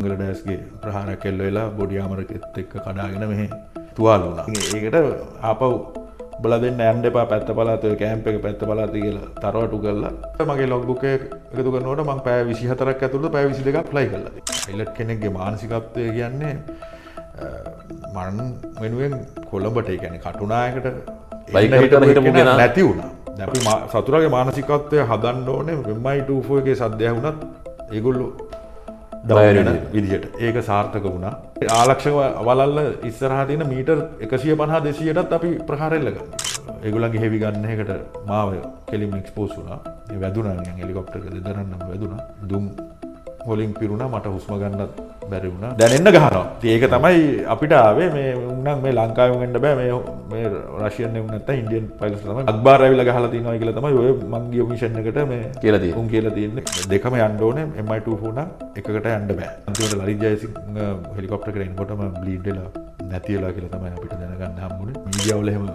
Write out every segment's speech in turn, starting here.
මංගල ඩෑස්ගේ ප්‍රහාණ කෙල්ල වෙලා බොඩියාමරකත් එක්ක කඩාගෙන මෙහ තුවාල වුණා ඒකට ආපව් බල දෙන්න ඇන්ඩ එපා පැත්ත පලාතය කෑම්ප එක පැත්ත පලාති කියලා තරවටු කල්ලා මගේ ලොග්බුක එකතු කරනට මං පෑ විසිහතරක් ඇතුළට පැ විසි දෙකක් ප්ලයි කල්ලා එල්ලට කෙනෙක්ගේ මානසිකත්වය කියන්නේ මන් වෙනුවෙන් කොළඹට එකැන කටුනායකට නැති වුණා සතුරගේ මානසිකත්වය හදන්න ඕනේ වෙම්මයි ටූෆෝ එක සද්‍යය වුණත් ඒගොල්ලු දවන විදිට ඒක සාර්ථක වුණා ආලක්ෂක වලල්ල ඉස්සරහතින මීටර් එකසිය පණහා දෙසියටත් අපි ප්‍රහාරෙල්ලක එගුලන්ගේ හෙවි ගන්නයකට මාව කෙලිමික්ස් පෝස් වුනා වැදුනාගෙන් හෙලිකොප්ටක දෙදරන්නම් වැදුනා දුම් හොලින් පිරුණා මට හුස්ම ගන්න බැරි වුණා දැනෙන්න ගහනවා ඒක තමයි අපිට ආවේ මේ උනම් මේ ලංකාවෙන්ට බෑ මේ මේ රශයන වනත ඉන්ඩියන් පයිලස් තම අක්බාර ඇවිල ගහලා තිනවා කියල තමයි ඔය මංගේ මිෂන් එකට මේ කියලා උන් කියලා තියන්නේ දෙකම යන්ඩෝන එමයිටෆෝන එකට යන්න බෑ අන්තිමට ලරිජයසි හෙලිකොප්ට කරෙන් කොටම බ්ලීඩ්ඩලා නැතිලා කියලා තමයි අපිට දැනගන්න හම්මුණ මීඩියවලහෙම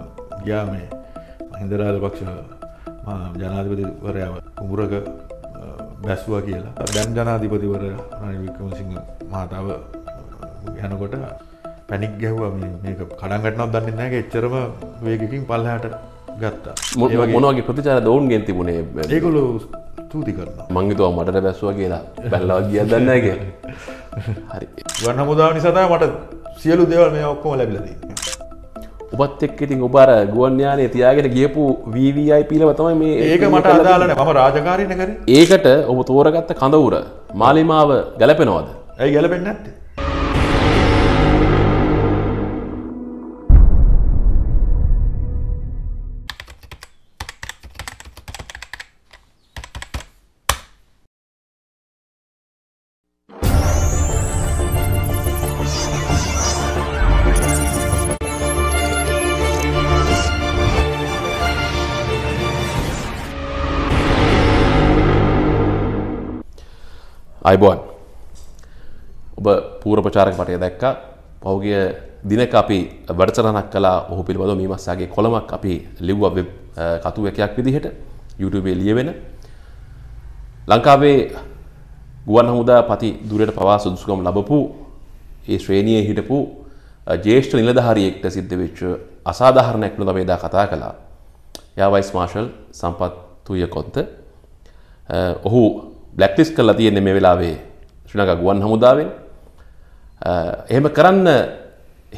ගයා මේ මහින්දරාධ පක්ෂ ජනාධිපතිවරයාව කුඹුරක බැස්වා කියලා දැම් ජනාධිපතිවර වික්‍රම සිංහ මහතාව යනකොට පැනික් ගැහ්වා මේ කඩන්ගටනක් දන්නන්නෑ එච්චරම වේගකින් පල්ලහට ගත්තා මොනගේ ප්‍රතිචාර දවුන්ගෙන් තිබුණේ ඒකොලු ස්තුති කරන මංගිතුව මට බැස්වා කියලා පැල්ලා කිය දන්නගේ හරි වන්න මුදානි සතා මට සියලු දෙවල් මේ ඔක්කොම ලැබිලදී ඔබත් එක් ඉතින් ඔබාර ගුවන්්‍යානය තියාගෙන ගියපු වීවයිපීලව තමයි මේ ඒක මට අදාලන ම රාජකාරයන කර ඒකට ඔබ තෝරගත්ත කඳවුර මාලිමාව ගැලපෙනවාද ඇයි ගැලපෙන් නැත්තේ අයිබෝන් ඔබ පූරපචාරක පටය දැක්ක පහුගිය දිනක අපි වැඩසරණක් කලා ඔහු පිළිබඳ මීමස්සාගේ කොළමක් අපි ලිව්ව කතුවකයක් විදිහට YouTubeුබේ ලියවෙන ලංකාවේ ගුවන් හමුදා පති දුරට පවා සුදුසුකම් ලබපු ඒ ශ්‍රේණිය හිටපු ජේෂ්ඨ නිලධහරියෙක්ට සිද්ධ වෙච්ච අසාධහරණයක් නොද වේදා කතා කළා යා වයිස් මාර්ශල් සම්පත් තුයකොන්ත ඔහු බ්ලක්ලිස් කරලා තියෙන්නේ මේ වෙලාවේ ශ්‍රී ලංකා ගුවන් හමුදාවෙන්. එහෙම කරන්න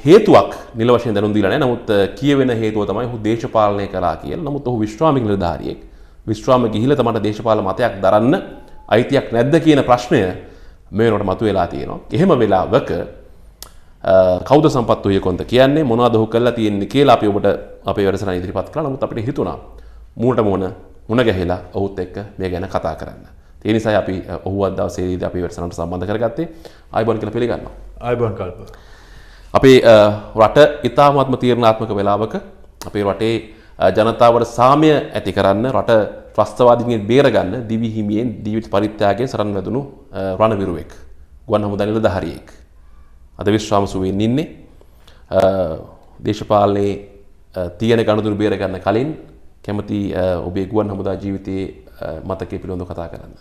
හේතුවක් නිල වශයෙන් දැනුම් දීලා නැහැ. නමුත් කියවෙන හේතුව තමයි ඔහු දේශපාලනය කළා කියලා. නමුත් ඔහු විශ්‍රාමික නිලධාරියෙක්. විශ්‍රාම ගිහිලා තමන්ට දේශපාලන මතයක් දරන්න අයිතියක් නැද්ද කියන ප්‍රශ්නය මේ වෙනකොට මතුවලා තියෙනවා. එහෙම වෙලාවක කෞද සම්පත් වූය කොන්ද කියන්නේ මොනවද ඔහු කරලා තියෙන්නේ කියලා අපි ඔබට අපේ වැඩසටහන ඉදිරිපත් කළා. නමුත් අපිට හිතුණා මූණට මූණ මුණ ගැහිලා ඔහුත් එක්ක මේ ගැන කතා කරන්න. ඒ නිසා අපි ඔහු අදවසේදී අපි වැඩසටහනට සම්බන්ධ කරගත්තේ ආයිබෝන් කියලා පිළිගන්නවා. ආයිබෝන් කල්ප. අපේ රට ඉතාමත්ම තීරණාත්මක වෙලාවක අපේ රටේ ජනතාවට සාමය ඇති කරන්න රට ත්‍රස්තවාදීන්ගෙන් බේරගන්න දිවිහිමියෙන් දිවිත පරිත්‍යාගයෙන් සරණ වැදුණු රණවිරුවෙක් ගුවන් හමුදානිල දහරියෙක් අද විශ්වාමසුවෙන් ඉන්නේ දේශපාලනයේ තියෙන ගණදුරු බේරගන්න කලින් කැමති ඔබේ ගුවන් හමුදා ජීවිතයේ මතකයේ පිළිබඳව කතා කරන්න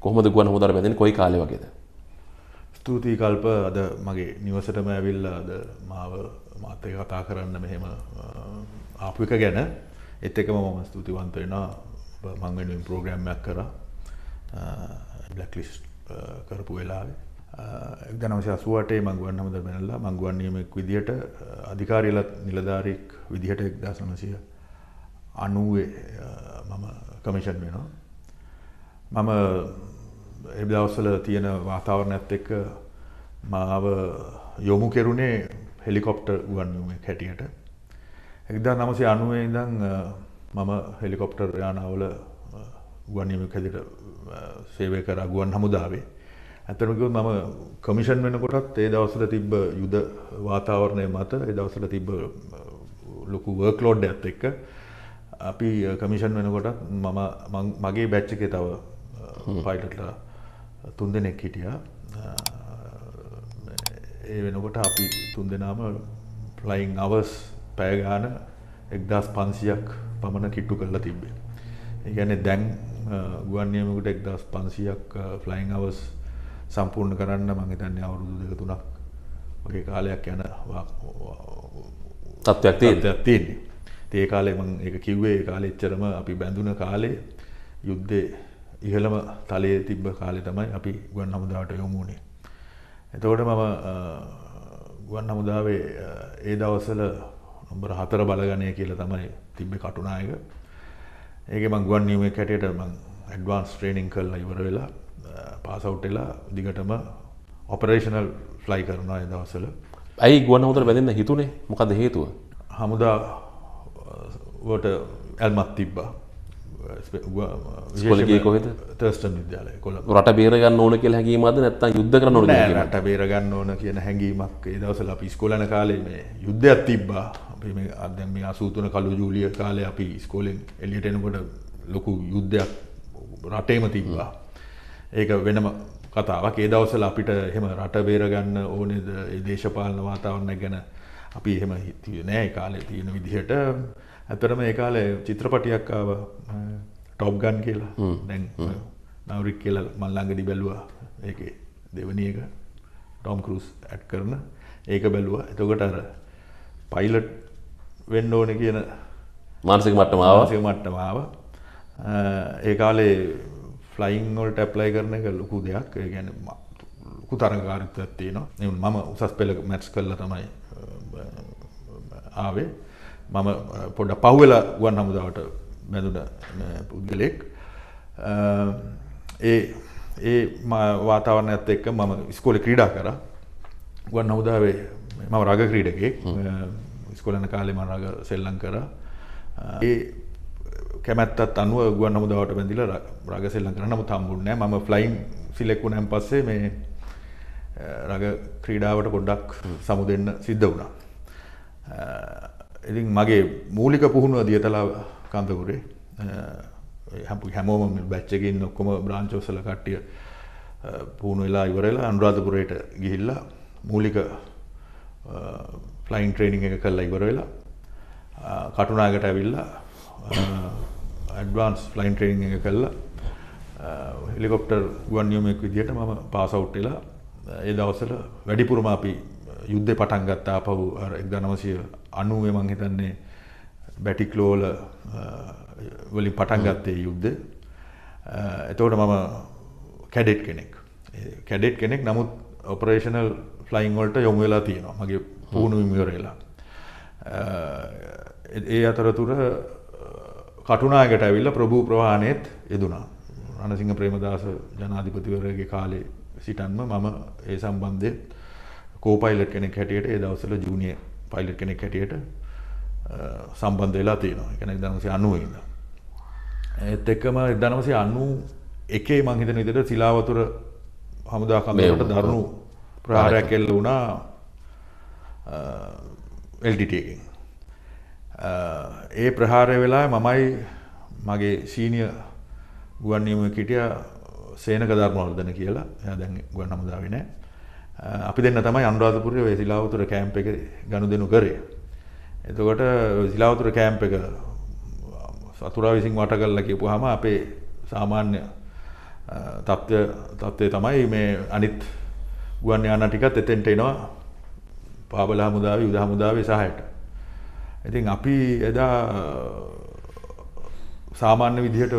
කොහොමද ගුවන් හමුදර පැදින් කොයි කාලය වගේද ස්තුතියි කල්ප අද මගේ නිවසටම ඇවිල්ල අද මාව මාතය කතා කරන්න මෙහෙම ආපික ගැන එත් එකම මම ස්තුතිවන්ත වෙනවා මංගෙනුවෙන් ප්‍රෝග්‍රම්මයක් කර බ්ලක්ලිස්් කරපු වෙලාවේ ගනවශ අසුවටේ මංගුවන් හමද බැනල්ලා මංගුවන් නියමෙක් විදිහට අධිකාරිලත් නිලධාරෙක් විදිහට එක්දා සමසය අනුවේ මම කමිෂන් වෙනවා මම එදවසල තියෙන වාතාවරණයක්ත් එක්ක මාව යොමු කෙරුණේ හෙලිකොප්ට ගුවන්ුවේ හැටියට. එක්දා නමසේ අනුවේ ඉඳං මම හෙලිකොප්ටර් යානාවල ගුවන්යම හැදිට සේවය කර ගුවන් හමුදාවේ. ඇතනක මම කමිෂන් වෙනකොටත් ඒ දවසල තිබ්බ යුද වාතාවරණය මත එදවසල තිබ්බ ලොකු වර්කලෝඩ් ඇත් එක්ක අපි කමිෂන් වෙනකොටත් මම මගේ බැච්චක තව පයිටටලා තුන් දෙනෙක් හිටිය ඒ වෙනකොට අපි තුන් දෙනාම ප්ලයින් අවස් පෑගාන එක්දස් පන්සියක් පමණ කිට්ටු කරලා තිබ්බේ. ඒගැන දැන් ගුවන්යමකුට එක්දස් පන්සියක් ෆ්ලයින් අවස් සම්පූර්ණ කරන්න මංහිතන්නේ අවුරුදු දෙක තුනක් වගේ කාලයක් යන තත්ත්වයක් තියන්නේ. ඒ කාලේ ඒ කිව්වේ කාලෙච්චරම අපි බැඳුන කාලේ යුද්ධේ ඉහළම තලයේ තිබ්බ කාලෙ තමයි අපි ගුවන් හමුදාවට යොමුුණේ. එතකොට මම ගුවන් හමුදාවේ ඒ දවසල නොම්බර හතර බලගනය කියලා තමයි තිබ්බ කටුනායක ඒක මං ගුවන් නියම කැටයට මං ඇඩ්වාන්ස් ට්‍රේනිං කල්ල ඉවර වෙලා පාසවට්ටෙලා දිගටම ඔපරේෂනල් ෆ්ලයි කරනා දවසල ඇයි ගුවන් හමුදර බැඳන්න හිතුනේ මොකද හේතුව හමුදා ඇල්මත් තිබ්බා ස්කොලගේ කොහෙද තර්ස්ටන් විද්‍යාලය කොළ රට බේරගන්න ඕන කියලා හැඟීමද නැත්තම් යුද්ධ කරන්න ඕන කියලා රට බේරගන්න ඕන කියන හැඟීමක් ඒ දවස්වල අපි ඉස්කෝලේ යන කාලේ මේ යුද්ධයක් තිබ්බා අපි මේ දැන් මේ 83 කළු ජූලිය කාලේ අපි ඉස්කෝලෙන් එළියට එනකොට ලොකු යුද්ධයක් රටේම තිබ්බා ඒක වෙනම කතාවක් ඒ දවස්වල අපිට එහෙම රට බේරගන්න ඕනේද ඒ දේශපාලන වාතාවරණය ගැන අපි එහෙම හිතුවේ නෑ ඒ කාලේ තියෙන විදිහට ඇතරම ඒකාල චිත්‍රපටියක් ආව ටොප්ගන් කියලා දැන් නවරික් කියල මල්ලංගඩි බැලවා ඒක දෙවනියක ටොම් කරුස් ඇට් කරන ඒක බැලවා එතකොට අර පයිලට් වෙන්න ඕන කියන මානසික මට්ටමාව මට්ටමාව ඒකාලේ ෆ්ලයින්වලට ඇප්ලයි කරන එක ලොකු දෙයක් ගැන ලොකු තරගකාරිතත්තිය නවා මම උසස් පෙළ මැට්ස් කරල තමයි ආවේ මම පොඩ පහ්වෙල ගුවන් හමුදාවට බැඳුන පුද්ගලෙක් ඒ ඒ වාතාවරණ ඇත් එක්ක මම ස්කෝල ක්‍රීඩා කර ගුවන් හමුදාවේ මම රග ක්‍රීඩකේ ස්කොලන කාලෙ ම රග සෙල්ලං කර ඒ කැමැත්තත් අනුව ගුවන් හමුදාවට බැඳිල රග සෙල්ලං කර නමු තම්බුන්නෑ ම ෆ්ලයින් සිලෙක්වු නැම් පස්සේ මේ රග ක්‍රීඩාවට පොඩ්ඩක් සමු දෙන්න සිද්ධ වුණා ඉතින් මගේ මූලික පුහුණුව දියතලා කන්තකුරේ හැපු හැමෝම බැච්චකින් ඔක්කොම බ්‍රාංචෝසල කට්ටිය පුහුණු වෙලා ඉවරලා අනුරාධපුරයට ගිහිල්ලා මූලික ෆ්ලයින් ට්‍රේනිං එක කරලා ඉවර වෙලා කටුනාගට ඇවිල්ලා ඇඩ්වාන්ස් ෆ්ලයින් ට්‍රේනිං එක කරලා හෙලිකොප්ටර් ගුවන් නියමයක් විදිහට මම පාස් අවුට් වෙලා ඒ දවස්වල වැඩිපුරම අපි යුද්ධ පටන් ගත්තා පහු එක්දනවසය අනුවේ මං හිතන්නේ බැටික්ලෝල වලින් පටන් ගත්තේ යුද්ධ එතවට මම කැඩෙට් කෙනෙක් කැඩෙට් කෙනෙක් නමුත් ඔපරේෂනල් ෆ්ලයින් වලට යොමු වෙලා තියෙනවා මගේ පුහුණු විමිවරලා ඒ අතරතුර කටුනාගට ඇවිල්ල ප්‍රභූ ප්‍රවාණයත් යෙදුනා රණසිංහ ප්‍රේමදාස ජනාධිපතිවරගේ කාලේ සිටන්ම මම ඒ සම්බන්ධය කෝපයිලට් කෙනෙක් හැටියට ඒ දවසල ජූනිය පයිලට් කෙනෙක් හැටියට සම්බන්ධ වෙලා තියෙනවා එකන දනසේ අනුවඉන්න. ඒත් එක්කම දනවසේ අන්නු එකේ මංහිතන විදිට සිලාවතුර හමුදාකමයට දරුණු ප්‍රහාරයක් කෙල්ල වුණා එල්ඩිටකින්. ඒ ප්‍රහාරය වෙලා මමයි මගේ සීනිය ගුවන්නීම කිටිය සේනක ධර්මවර්ධන කියලා එයා දැන් ගුවන් හමුදාවේ නෑ අපි දෙන්න තමයි අනුරාධපුරයේ ඔය සිලාවතුර කැම්ප් එක ගනුදෙනු කරේ. එතකොට සිලාවතුර කැම්ප් එක සතුරා විසින් වට කරලා කියපුවාම අපේ සාමාන්‍ය තත්ත්වය තත්ත්වය තමයි මේ අනිත් ගුවන් යානා ටිකත් එතෙන්ට එනවා පාබල හමුදාවේ යුද හමුදාවේ සහායට. ඉතින් අපි එදා සාමාන්‍ය විදිහට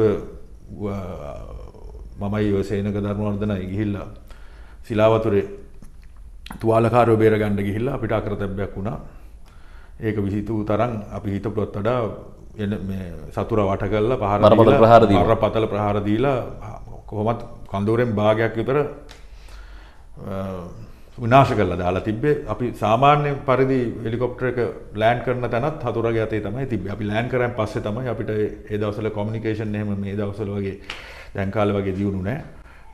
මමයි සේනක ධර්මවර්ධනයි ගිහිල්ලා සිලාවතුරේ තුවාලකාරෝ බේර ගණ්ඩ ගිහිල්ලා අපිට අකරතැබ්බයක් වුණා ඒක විසිතූ තරන් අපි හිතපුොත් වඩා එන සතුර වට කල්ල පහර ප්‍රහාර ර පතල ප්‍රහාරදීලා කොහොමත් කඳුරෙන් භාගයක් යුතර විනාශ කල දාලා තිබේ අපි සාමාන්‍ය පරිදි හෙලිකොප්ටරක ලෑන් කරන තැනත් හතුරග ඇතේ තමයි තිබ අපි ලෑන් කරම් පස්සේ තමයි අපිට ඒ දවසල කොමිනිකේෂන් එහෙම මේ දවසල වගේ දැන්කාල වගේ දියුණු නෑ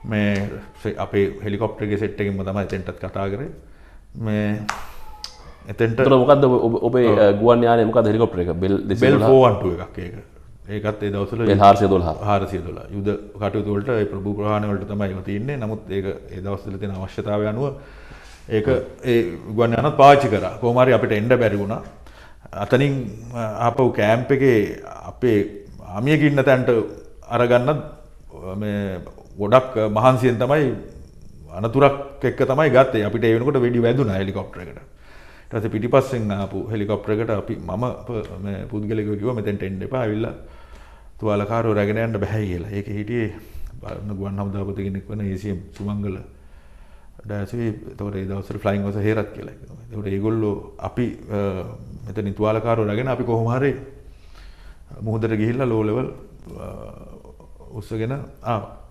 මේ අප හෙලිකොප්ටගේ සෙට්ටකින්ම තමයි තෙන්ටත් කතා කර මේ එතට මොකද ඔබේ ගුවන් යාන මොක හෙලිකොප්ට එක බෙල් බෙල් ෝවන්ට එකක් ඒක ඒකත් ඒ දවසල හාරසය දොල් හාරසිය දොල යුද කටයුතුවලට ප්‍රභ ප්‍රහණවලට තමයි තින්නේ නමුත් ඒ ඒ දවස්සල තින අවශ්‍යතාව අනුව ඒක ඒ ගුවන් යනත් පාචි කර කෝමරි අපිට එන්ඩ බැරිවුණා අතනින් අපව් කෑම්ප එකේ අපේ ආමියකින්න තැන්ට අරගන්න ගොඩක් මහන්සියෙන් තමයි අනතුරක් එක් තමයි ගත්තේ අපිට ඒනකොට වැඩි වැදුන හෙලිකොප්ටරකට ටස පිටිපස්සෙන් ආපු හෙලිකොප්ටරකට අපි මම පුද්ගලකකිව මෙතැන් ටෙන්ඩ එපා විල්ල තුවාලකාරු රැගෙනයන්ට බැහැ කියලා ඒක හිටියේ බලන්න ගුවන් හමුදාපත කෙනෙක් වන ඒසියම් සුමංගල ඩැසේ තවට දවසර ෆලයින් වස හේරත් කියලා තට ඒගොල්ලො අපි මෙත නිතුවාලකාරු රැගෙන අපි කොහොමහරේ මුහදර ගිහිල්ල ලෝලෙවල් උස්සගෙන ආවා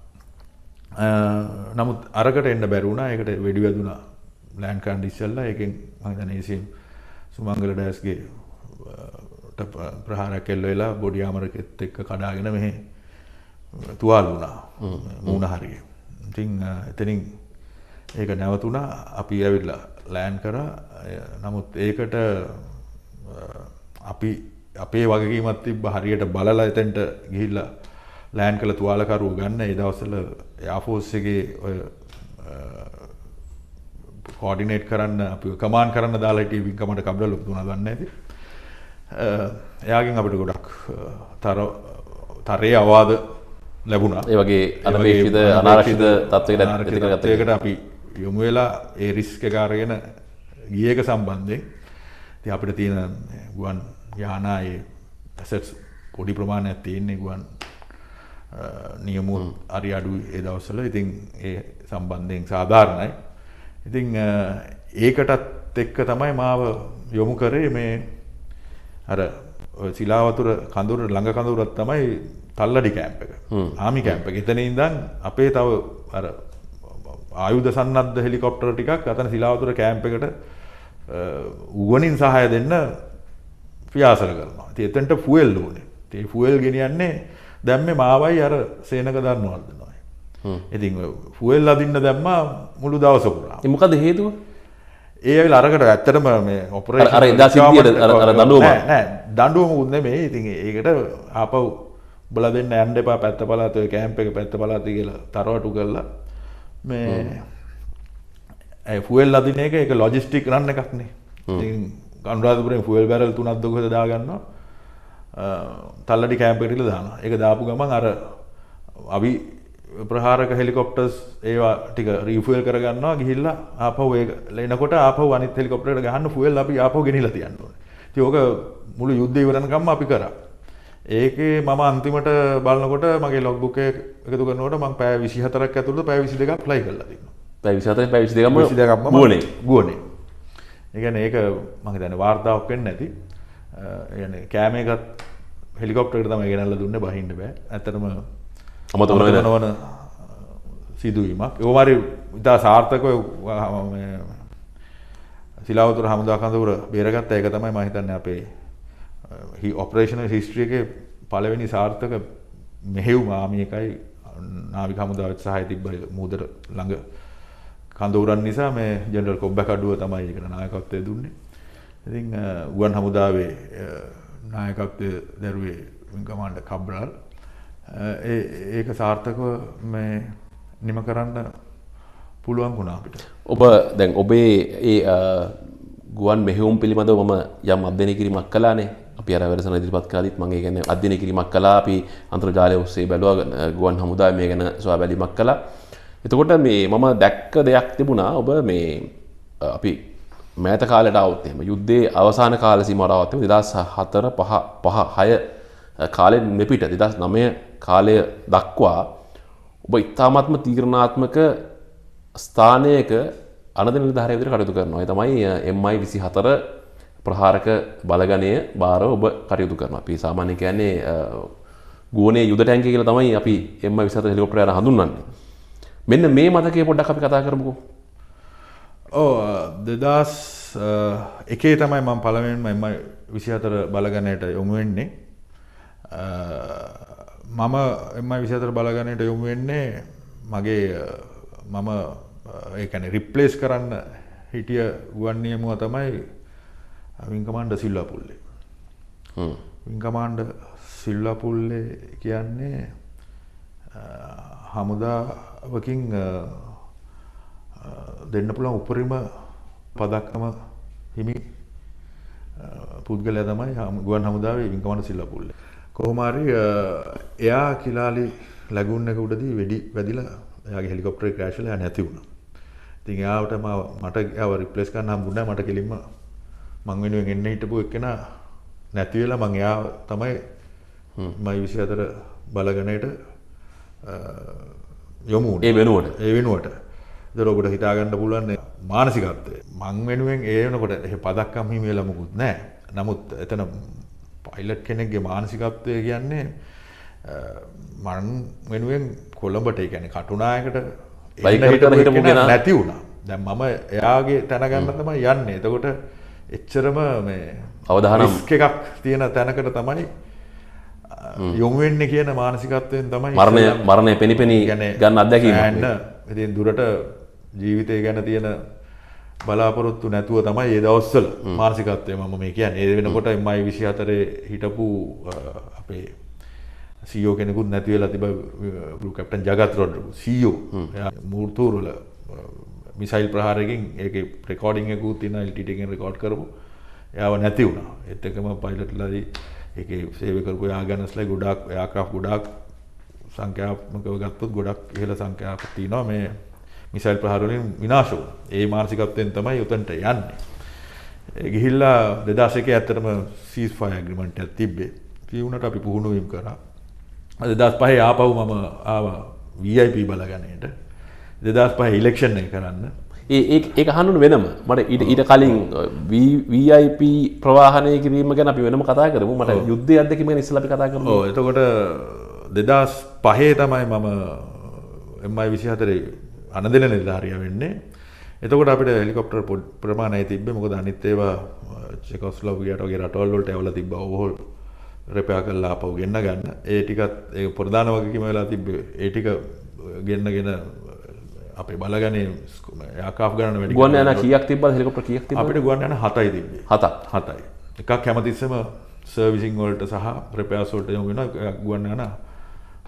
නමුත් අරකට එන්න බැරුණා ඒකට වෙඩි වැදුනා ලෑන්කාන්ඩ ඉස්සල්ලා ඒකෙන් මංදනේසිම් සුමංගල ඩෑස්ගේ ප්‍රහාර කෙල්ල වෙලා බොඩි ආමරකෙත් එක්ක කඩාගෙන මෙහෙ තුවාල වුණා මූුණ හරිය ඉතිං එතනින් ඒක නැවතුනා අපි ඇවිල්ලා ලෑන් කර නමුත් ඒකට අපි අපේ වගකීමත් තිබ්බ හරියට බලලා එතැන්ට ගිහිල්ලා ලෑන් කළ තුවාලකරුව ගන්න ඒ දවසල යාෆෝස්සගේ ඔය කෝඩිනේට් කරන්න අපි කමාන් කරන්න දාලාට විංකමට කබ්ල ලොක්තුන ගන්න ඇති එයාගෙන් අපිට ගොඩක් තර තරේ අවාද ලැබුණා ඒ වගේ අනේශිත අනාරශිත තත්වයට ගතයකට අපි යොමු වෙලා ඒ රිස්ක කාරගෙන ගියක සම්බන්ධය ති අපිට තියෙන ගුවන් යානා ඒ ඇසට් පොඩි ප්‍රමාණයක් තියෙන්නේ ගුවන් නියමුල් අරි අඩු ඒ දවස්සල ඉතින් ඒ සම්බන්ධයෙන් සාධාරණයි. ඉතිං ඒකටත් එක්ක තමයි මාව යොමු කරේ මේ අර සිලාවතුර කඳුර ළඟ කඳුරත් තමයි තල්ලඩි කෑම්ප එක ආමි කෑම්ප එතන ඉදන් අපේ තව අර ආයුද සන්නද හෙලිකොප්ටර ටිකක් අතන සිලාවතුර කෑම්ප එකට වුවනින් සහය දෙන්න ්‍රියාසර කරනවා තියතන්ට ෆුවල් ඕනේ තේ ෆුවල් ගෙනියන්නේ දැම්ම මාවයි අර සේනක දන්නවල්ද නොයි. ඉති ෆුවල් අදින්න දැම්ම මුළු දවසපුරා. මොකද හේතුව ඒ අරකට ඇත්තටම මේ ඔපර අර දඩුවම දඩුවම උන්න මේ ඉතින් ඒකට අපව් බල දෙන්න ඇන්ඩ එපා පැත්ත පලාතය කෑම්ප එක පැත්ත පලාති කියලා තරවටු කරලා මේ ඇෆුවල් අදින එක එක ලොජිස්ටික් රන්න එකක්නේ ගන්ඩාතුරෙන් ෆුවල් බැරල් තුනත් දොකද දාගන්නවා තල්ලඩි කෑම්පෙටිල දාන එක දාපු ගමන් අර අවි ප්‍රහාරක හෙලිකොප්ටස් ඒවා ටික රීෆල් කරගන්නවා ගිහිල්ල අප ලනකොට අප වනි ෙලිකොප්ට ගහන්න ෆුවල් අපි අප ගෙනල තියන්න තියෝක මුළු යුද්ධ ඉවරණකම්ම අපි කර ඒක මම අන්තිමට බලන්නකොට මගේ ලොග්බුක එකතු කරනට මං පෑ විසිහතරක් ඇතුළ පැවිසි දෙක ප්ලයි කරලද පැවිසත පැවිසි දෙකම ගුවනේ ගුවනේ ඒගැන ඒක මගේ දැන වාර්තාවක්කෙන් නැති කෑමේකත් හෙලිකොප්ටකට තම ගෙනල්ල දුන්න බහින්න බෑ ඇතරම අමතර නවන සිදුවීමක් ඒෝමරි ඉතා සාර්ථකය සිලාවතුර හමුදාකඳවර බේරගත් ඇයක තමයි මහිතන්න අපේ හි ඔපරේෂණ ශිස්ත්‍රියක පලවෙනි සාර්ථක මෙහෙව් මාමියකයි නාවි හමුදාවත් සහය තිබ්බයි මූදර ළඟ කඳවරන් නිසා මේ ජෙනල් කොබ්බැකඩුව තමයි එකට නායකත්වය දුන්නේ ඉතින් ගුවන් හමුදාවේ නායකත්වය දැරුවේ විංකමණ්ඩ කබ්රල් ඒක සාර්ථකව මේ නිම කරන්න පුළුවන් වුණා අපිට. ඔබ දැන් ඔබේ ඒ ගුවන් මෙහෙවුම් පිළිබඳව මම යම් අධ්‍යයනය කිරීමක් කළානේ. අපි අර වැඩසටහන ඉදිරිපත් කළාදිත් මම ඒ කියන්නේ අධ්‍යයනය කිරීමක් කළා. අපි අන්තර්ජාලය ඔස්සේ බැලුවා ගුවන් හමුදාව මේ ගැන සොයා බැලීමක් කළා. එතකොට මේ මම දැක්ක දෙයක් තිබුණා ඔබ මේ අපි මෑත කාලට අවුත් එහෙම යුද්ධයේ අවසාන කාල සීමාවරවත් එහෙම 2004 5 5 6 කාලෙන් මෙපිට 2009 කාලය දක්වා ඔබ ඉතාමත්ම තීරණාත්මක ස්ථානයක අනදින නිලධාරියෙකු විදිහට කටයුතු කරනවා. ඒ තමයි MI 24 ප්‍රහාරක බලගණය බාරව ඔබ කටයුතු කරනවා. අපි සාමාන්‍යයෙන් කියන්නේ ගුවනේ යුද ටැංකිය කියලා තමයි අපි MI 24 හෙලිකොප්ටරය හඳුන්වන්නේ. මෙන්න මේ මතකයේ පොඩ්ඩක් අපි කතා කරමුකෝ. ඕ දෙදස් එකේ තමයි මං පළමෙන්ම එම විසිහතර බලගණයට යොමුවෙන්නේ මම එම විසිතර බලගණයට යොමු වෙන්නේ මගේ මම ඒකැන රිප්ලේස් කරන්න හිටිය ගුවන්නියමුව තමයි විංකමන්්ඩ සිල්ලපුල්ලේ විංකමාන්්ඩ සිල්ලපුල්ලේ කියන්නේ හමුදාවකින් දෙන්න පුළුවන් උපරිම පදක්කම හිමි පුද්ගලයා තමයි ගුවන් හමුදාවේ විංගමන සිල්ලපුල්ල. කොහොම හරි එයා කිලාලි ලැගුන් එක උඩදී වෙඩි වැදිලා එයාගේ හෙලිකොප්ටර් එක ක්‍රෑෂ් වෙලා නැති වුණා. ඉතින් එයාට මම මට එයාව රිප්ලේස් කරන්න හම්බුණා මට කෙලින්ම මං වෙනුවෙන් එන්න හිටපු එක්කෙනා නැති වෙලා මං එයා තමයි මයි 24 බලගණයට යොමු වුණේ. ඒ වෙනුවට. ඒ වෙනුවට. දරෝකට හිතාගන්න පුළුවන් මානසිකත්වය මං වෙනුවෙන් ඒ වනකොට එහ පදක්කම් හිමියලමකුත් නෑ නමුත් එතන පයිලට් කෙනෙක්ගේ මානසිකත්වය කියන්නේ මන් වෙනුවෙන් කොළඹට එකැන කටුනායකට නැති වුණා දැ මම එයාගේ තැනගන්නතම යන්න එතකොට එච්චරම මේ අවධානම් එකක් තියෙන තැනකට තමයි යොමුවෙන්න කියන මානසිකත්වයෙන් තමයි මරණය මරණය පෙනි පෙනී ගැන ගන්න අදැක ඇන්න ඉතින් දුරට ජීවිතය ගැන තියෙන බලාපොරොත්තු නැතුව තමයි ඒ දවස්සල මාසිකත්වය මම මේ කියන්න ඒ වෙනකොට එමයි විසි අතරේ හිටපු අපේ සීෝ කෙනෙකුත් නැතිවෙලා තිබ කැප්ටන් ජගත්රොඩ සීෝ මූර්තූරුල මිසයිල් ප්‍රහාරකින් ඒක ප්‍රකෝඩිං එකකුත් තින ල්ටිටකින් රෙකෝඩ් කරපු යාව නැති වුණා එත්තකම පයිලට්ලදී එක සේවකරපු යාගනස්ලයි ගොඩක් යාක්‍රා් ගොඩක් සංඛ්‍යාත්මකව ගත්තුත් ගොඩක් ඉහල සංඛ්‍යාපති නවා මේ මිසයිල් ප්‍රහාරවලින් විනාශ වුණා. ඒ මානසිකත්වයෙන් තමයි උතන්ට යන්නේ. ගිහිල්ලා 2001 ඇත්තටම සීස් ෆයර් ඇග්‍රීමන්ට් එකක් තිබ්බේ. ඒ වුණාට අපි පුහුණු වීම කරා. 2005 ආපහු මම ආවා VIP බලගණයට. 2005 ඉලෙක්ෂන් එක කරන්න. ඒ ඒක අහන්න වෙනම මට ඊට ඊට කලින් VIP ප්‍රවාහනය කිරීම ගැන අපි වෙනම කතා කරමු. මට යුද්ධය අද්දකීම ගැන ඉස්සෙල්ලා අපි කතා කරමු. ඔව් එතකොට 2005 තමයි මම MI 24 අනදෙන නිධාරිය වෙන්නේ එතකොට අපිට හෙලිකොප්ටර් ප්‍රමාණය තිබ්බේ මොකද අනිත් ඒවා චෙකොස්ලොවියාට වගේ රටවල් වලට ඇවිල්ලා තිබ්බ ඕවෝල් රෙපයා කරලා ආපහු ගෙන්න ගන්න ඒ ටිකත් ඒ ප්‍රධාන වගකීම වෙලා තිබ්බේ ඒ ටික ගෙන්නගෙන අපේ බලගන යකා ගන ගුවන් යන කියක් තිබ හෙකොපට කියක් අපට ගුවන් යන හතයි තිබේ හත හතයි එකක් කැමතිස්සම සර්විසිංවලට සහ ප්‍රපයාසෝල්ට යොමෙන ගුවන් යන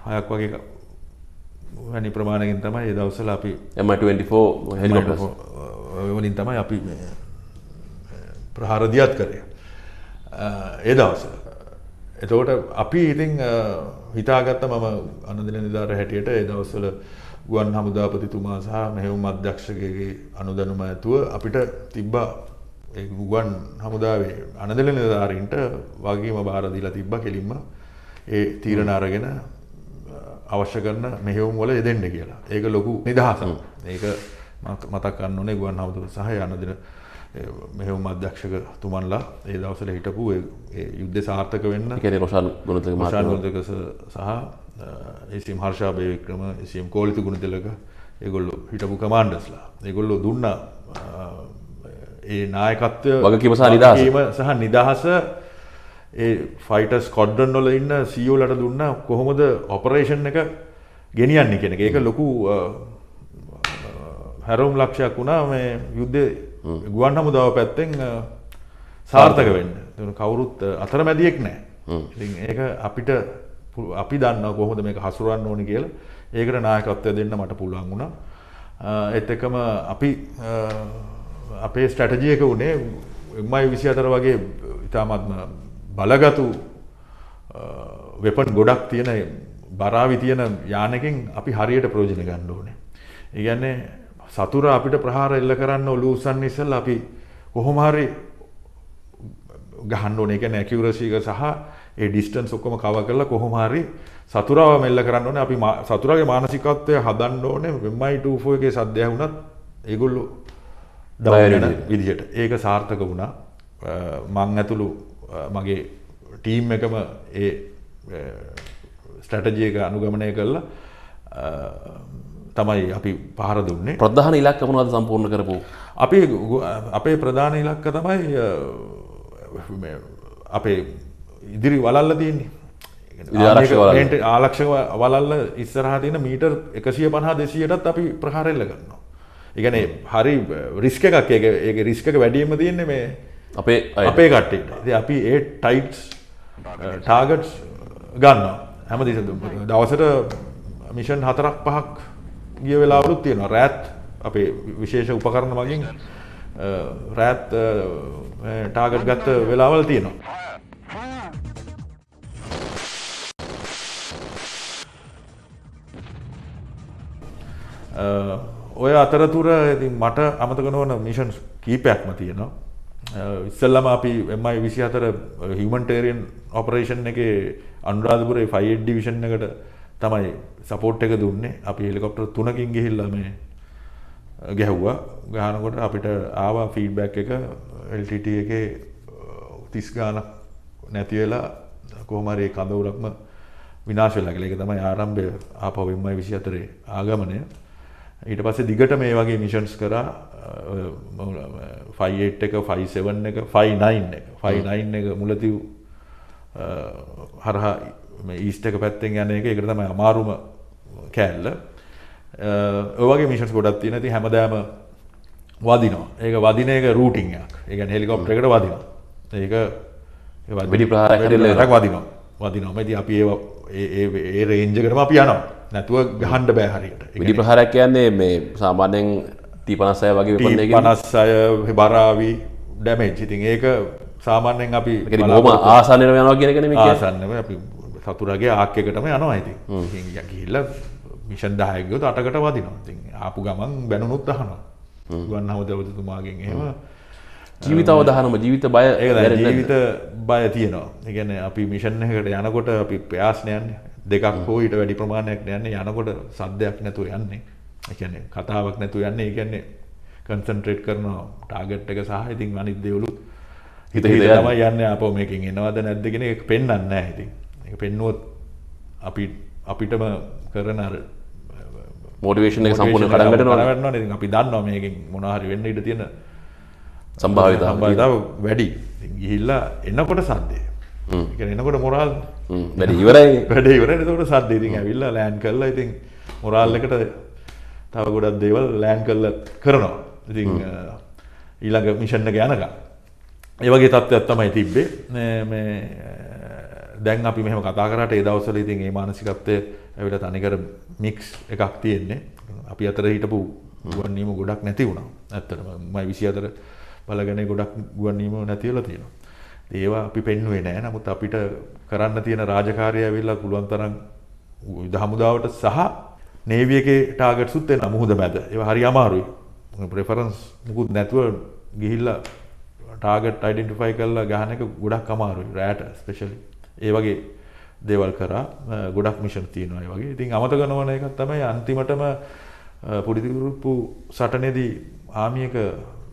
හයක් වගේ වැනි ප්‍රමාණගෙන් තමයි ඒ දවසල අපි එම24 හෙලිකොප්ටර්ස් තමයි අපි ප්‍රහාර දියත් කරේ ඒ දවසල එතකොට අපි ඉතින් හිතාගත්ත මම අනදින නිදාර හැටියට ඒ දවස්වල ගුවන් හමුදාපතිතුමා සහ මෙහෙවුම් අධ්‍යක්ෂකගේ අනුදනුම ඇතුව අපිට තිබ්බා ගුවන් හමුදාවේ අනදල නිධාරීන්ට වගේම බාරදිලා තිබ්බ කෙලින්ම ඒ තීරණ අරගෙන අවශ්‍ය කරන මෙහෙවුම් වල යෙදෙන්න කියලා. ඒක ලොකු නිදහසක්. ඒක මතක් ගන්න ඕනේ ගුවන් හමුදුව සහ යනදින මෙහෙම අධ්‍යක්ෂක තුමන්ලා ඒ දවසල හිටපු යුද්ධ සාර්ථක වෙන්න කෙන රොෂාන් ගුණතක මාෂාන් ගුණතක සහ ඒසිම් හර්ෂා බේවික්‍රම එසිම් කෝලිත ගුණතිලක ඒගොල්ලෝ හිටපු කමාන්ඩස්ලා ඒගොල්ලෝ දුන්න ඒ නායකත්වය වගකීම සහ නිදහස සහ නිදහස ඒ ෆයිට ස්කොඩ්ඩන් නොල ඉන්න සියෝලට දුන්න කොහොමද ඔපරේෂන් එක ගෙනියන්නේ කෙනෙ ඒක ලොකු හැරුම් ලක්ෂයක් වුණා මේ යුද්ධ ගුවන් හමුදාව පැත්තෙන් සාර්ථක වෙන්න කවුරුත් අතර මැදියෙක් නෑ ඒක අපිට අපි දන්න කොහොමද මේ හසුරන්න ඕනි කියලා ඒකට නායකත්වය දෙන්න මට පුළුවන් වුණා එත් එකම අපි අපේ ස්ට්‍රටජියක වුණේ එක්මයි විසි අතර වගේ ඉතාමත්ම බලගතු වෙපන් ගොඩක් තියෙන බරාවි තියෙන යානකින් අපි හරියට ප්‍රෝජන ගන්න ඕනේ. ඒ කියන්නේ සතුරා අපිට ප්‍රහාර එල්ල කරන්න ඔලුව උස්සන්න ඉස්සෙල්ලා අපි කොහොම හරි ගහන්න ඕනේ. ඒ කියන්නේ ඇකියුරසි එක සහ ඒ ඩිස්ටන්ස් ඔක්කොම කව කරලා කොහොම හරි සතුරාව මෙල්ල කරන්න ඕනේ. අපි සතුරාගේ මානසිකත්වය හදන්න ඕනේ. MI24 එකේ සද්දය වුණත් ඒගොල්ලෝ දවල් විදිහට. ඒක සාර්ථක වුණා. මං ඇතුළු මගේ ටීම් එකම ඒ ස්ටටජයක අනුගමනය කරලා තමයි අපි පහර දුන්නේ ප්‍රධාන ඉලක්ක මොනවද සම්පූර්ණ කරපු අපි අපේ ප්‍රධාන ඉලක්ක තමයි අපේ ඉදිරි වලල්ල තියන්නේ ආලක්ෂ වලල්ල ඉස්සරහ තියෙන මීටර් එකසිය පණහා දෙසියටත් අපි ප්‍රහාරෙල්ල කරනවා. ඉගැන හරි රිස්ක එකක් ඒ රිස්ක වැඩියීම තියන්නේ මේ අපේ අපේ කට්ටෙට අපි ඒ ටයිට්ස් ටාගට්ස් ගන්න හැම දිස දවසට මිෂන් හතරක් පහක් ගිය වෙලාවලුත් තියෙනවා රෑත් අපේ විශේෂ උපකරණ මගින් uh, රෑත් ටාගට් uh, ගත්ත වෙලාවල් තියෙනවා uh, ඔය අතරතුර මට අමතක නොවන මිෂන්ස් කීපයක්ම තියෙනවා Uh, ඉස්සල්ලම අපි එමයි විසි අතර හිමන්ටේරෙන් ඔපරේෂන් එක අන්රාධපුරේ ෆයිඩ් ඩිවිෂන් එකට තමයි සපෝට් එක දුන්නේ අපි හෙලිකොප්ටර් තුනකින් ගිහිල්ලා මේ uh, ගැහුවා ගානකොට අපිට ආවා ෆීඩ්බැක් එක එල්ටට එක uh, තිස් ගානක් නැතිවෙලා කොහමරේ කඳවුරක්ම විනාශවෙලා කළ එක තමයි ආරම්භය ආපවෙම්මයි විසි අතරේ ආගමනය ඊට පස්සේ දිගට මේ වගේ මිෂන්ස් කරා ෆයිට් එක ෆයිසෙවන් එක ෆයිනයින් එක ෆයිනයින් එක මුලතිව් හරහා ඊස්ට එක පැත්තෙන් යන එක එකට තමයි අමාරුම කෑල්ල ඔවගේ මිෂන්ස් ගොඩක් තියෙන ති හැමදෑම වදිනවා ඒක වදිනයක රූටිංයක් ඒ හෙලිකොප්ට එකට වදිනවා ඒක වැඩි ප්‍රහරක් වදිනවා වදිනවා ඇති අපි ඒ රේන්ජකටම පියනවා නැතුව ගහන්ඩ බෑහරිට ඉඩි ප්‍රහරයක් කියන්නේ මේ සාමාන්‍යෙන් ති පනස්සය වගේ පනස්සය බරාවී ඩැමෙන්ච් ඉතින් ඒක සාමාන්‍යෙන් අපි ම ආසානය යනවා කියෙනෙන ආසන්නම අපි සතුරගේ ආක්‍යකටම යනවා ඇති ගිහිල්ල මිෂන් දායකයොත් අටකට වදිනවා ති ආපු ගමන් බැනුනුත් අහනවා ගන්න හමුදවතුතුමාගෙන් ඒවා ජීවිත අවදහනම ජීවිත බය ජීවිත බය තියෙනවා එකගැන අපි මිෂණයකට යනකොට අපි ප්‍රයාස්නයන් දෙකක් හෝයිට වැඩි ප්‍රමාණයක් යන්නේ යනකොට සද්ධයක් නැතු යන්නේ එකන්නේ කතාවක් නැතු යන්නේ එකන්නේ කන්සන්ට්‍රේට් කරනවා ටාගට් එක සහ ඉතින් අනිත් දෙවලුත් හිත හිත තම යන්න අපෝ මේකින් එනවද නැද්දගෙන එක පෙන්න්න ඇති එක පෙන්නුවොත් අපි අපිටම කරන මෝඩිවේෂන සම්පූර්ණ කඩගට නොවැටනවා අපි දන්නවා මේකින් මොනහරි වෙන්න ඉට තියෙන සම්භාවිතා සම්භාවිතාව වැඩි ගිහිල්ලා එන්නකොට සද්දේ එනකොට මොරල් වැඩ ඉවරයි වැඩ ඉවරට තකට සද්ද ඉතින් ඇවිල්ලා ලෑන් කරලා ඉතින් මොරල්ලකට තව ගොඩක් දේවල් ලෑන් කරල කරනවා ඉතින් ඊළඟ මිෂන්න ගෑනක ඒවගේ තත්ත්වයක් තමයි තිබ්බේ දැන් අපි මෙහම කතා කරට ඒදවසල ඉතින් ඒ මානසිකත්වය ඇවිල තනිකර මික්ස් එකක් තියෙන්නේ අපි අතර හිටපු ගුවන්නීම ගොඩක් නැති වුණා ඇත්තට මයි විසි අතර බලගනේ ගොඩක් ගුවන් නියම නැතිවලා තියෙනවා. ඒවා අපි පෙන්වුවේ නෑ. නමුත් අපිට කරන්න තියෙන රාජකාරිය ඇවිල්ලා පුළුවන් තරම් යුද හමුදාවට සහ නේවිය එකේ ටාගට්ස් උත් එන මුහුද මැද. ඒවා හරි අමාරුයි. ප්‍රෙෆරන්ස් මුකුත් නැතුව ගිහිල්ලා ටාගට් අයිඩෙන්ටිෆයි කරලා ගහන එක ගොඩක් අමාරුයි. රෑට ස්පෙෂලි. ඒ වගේ දේවල් කරා ගොඩක් මිෂන් තියෙනවා ඒ වගේ. ඉතින් අමතක නොවන එකක් තමයි අන්තිමටම පොඩි සටනේදී ආමියක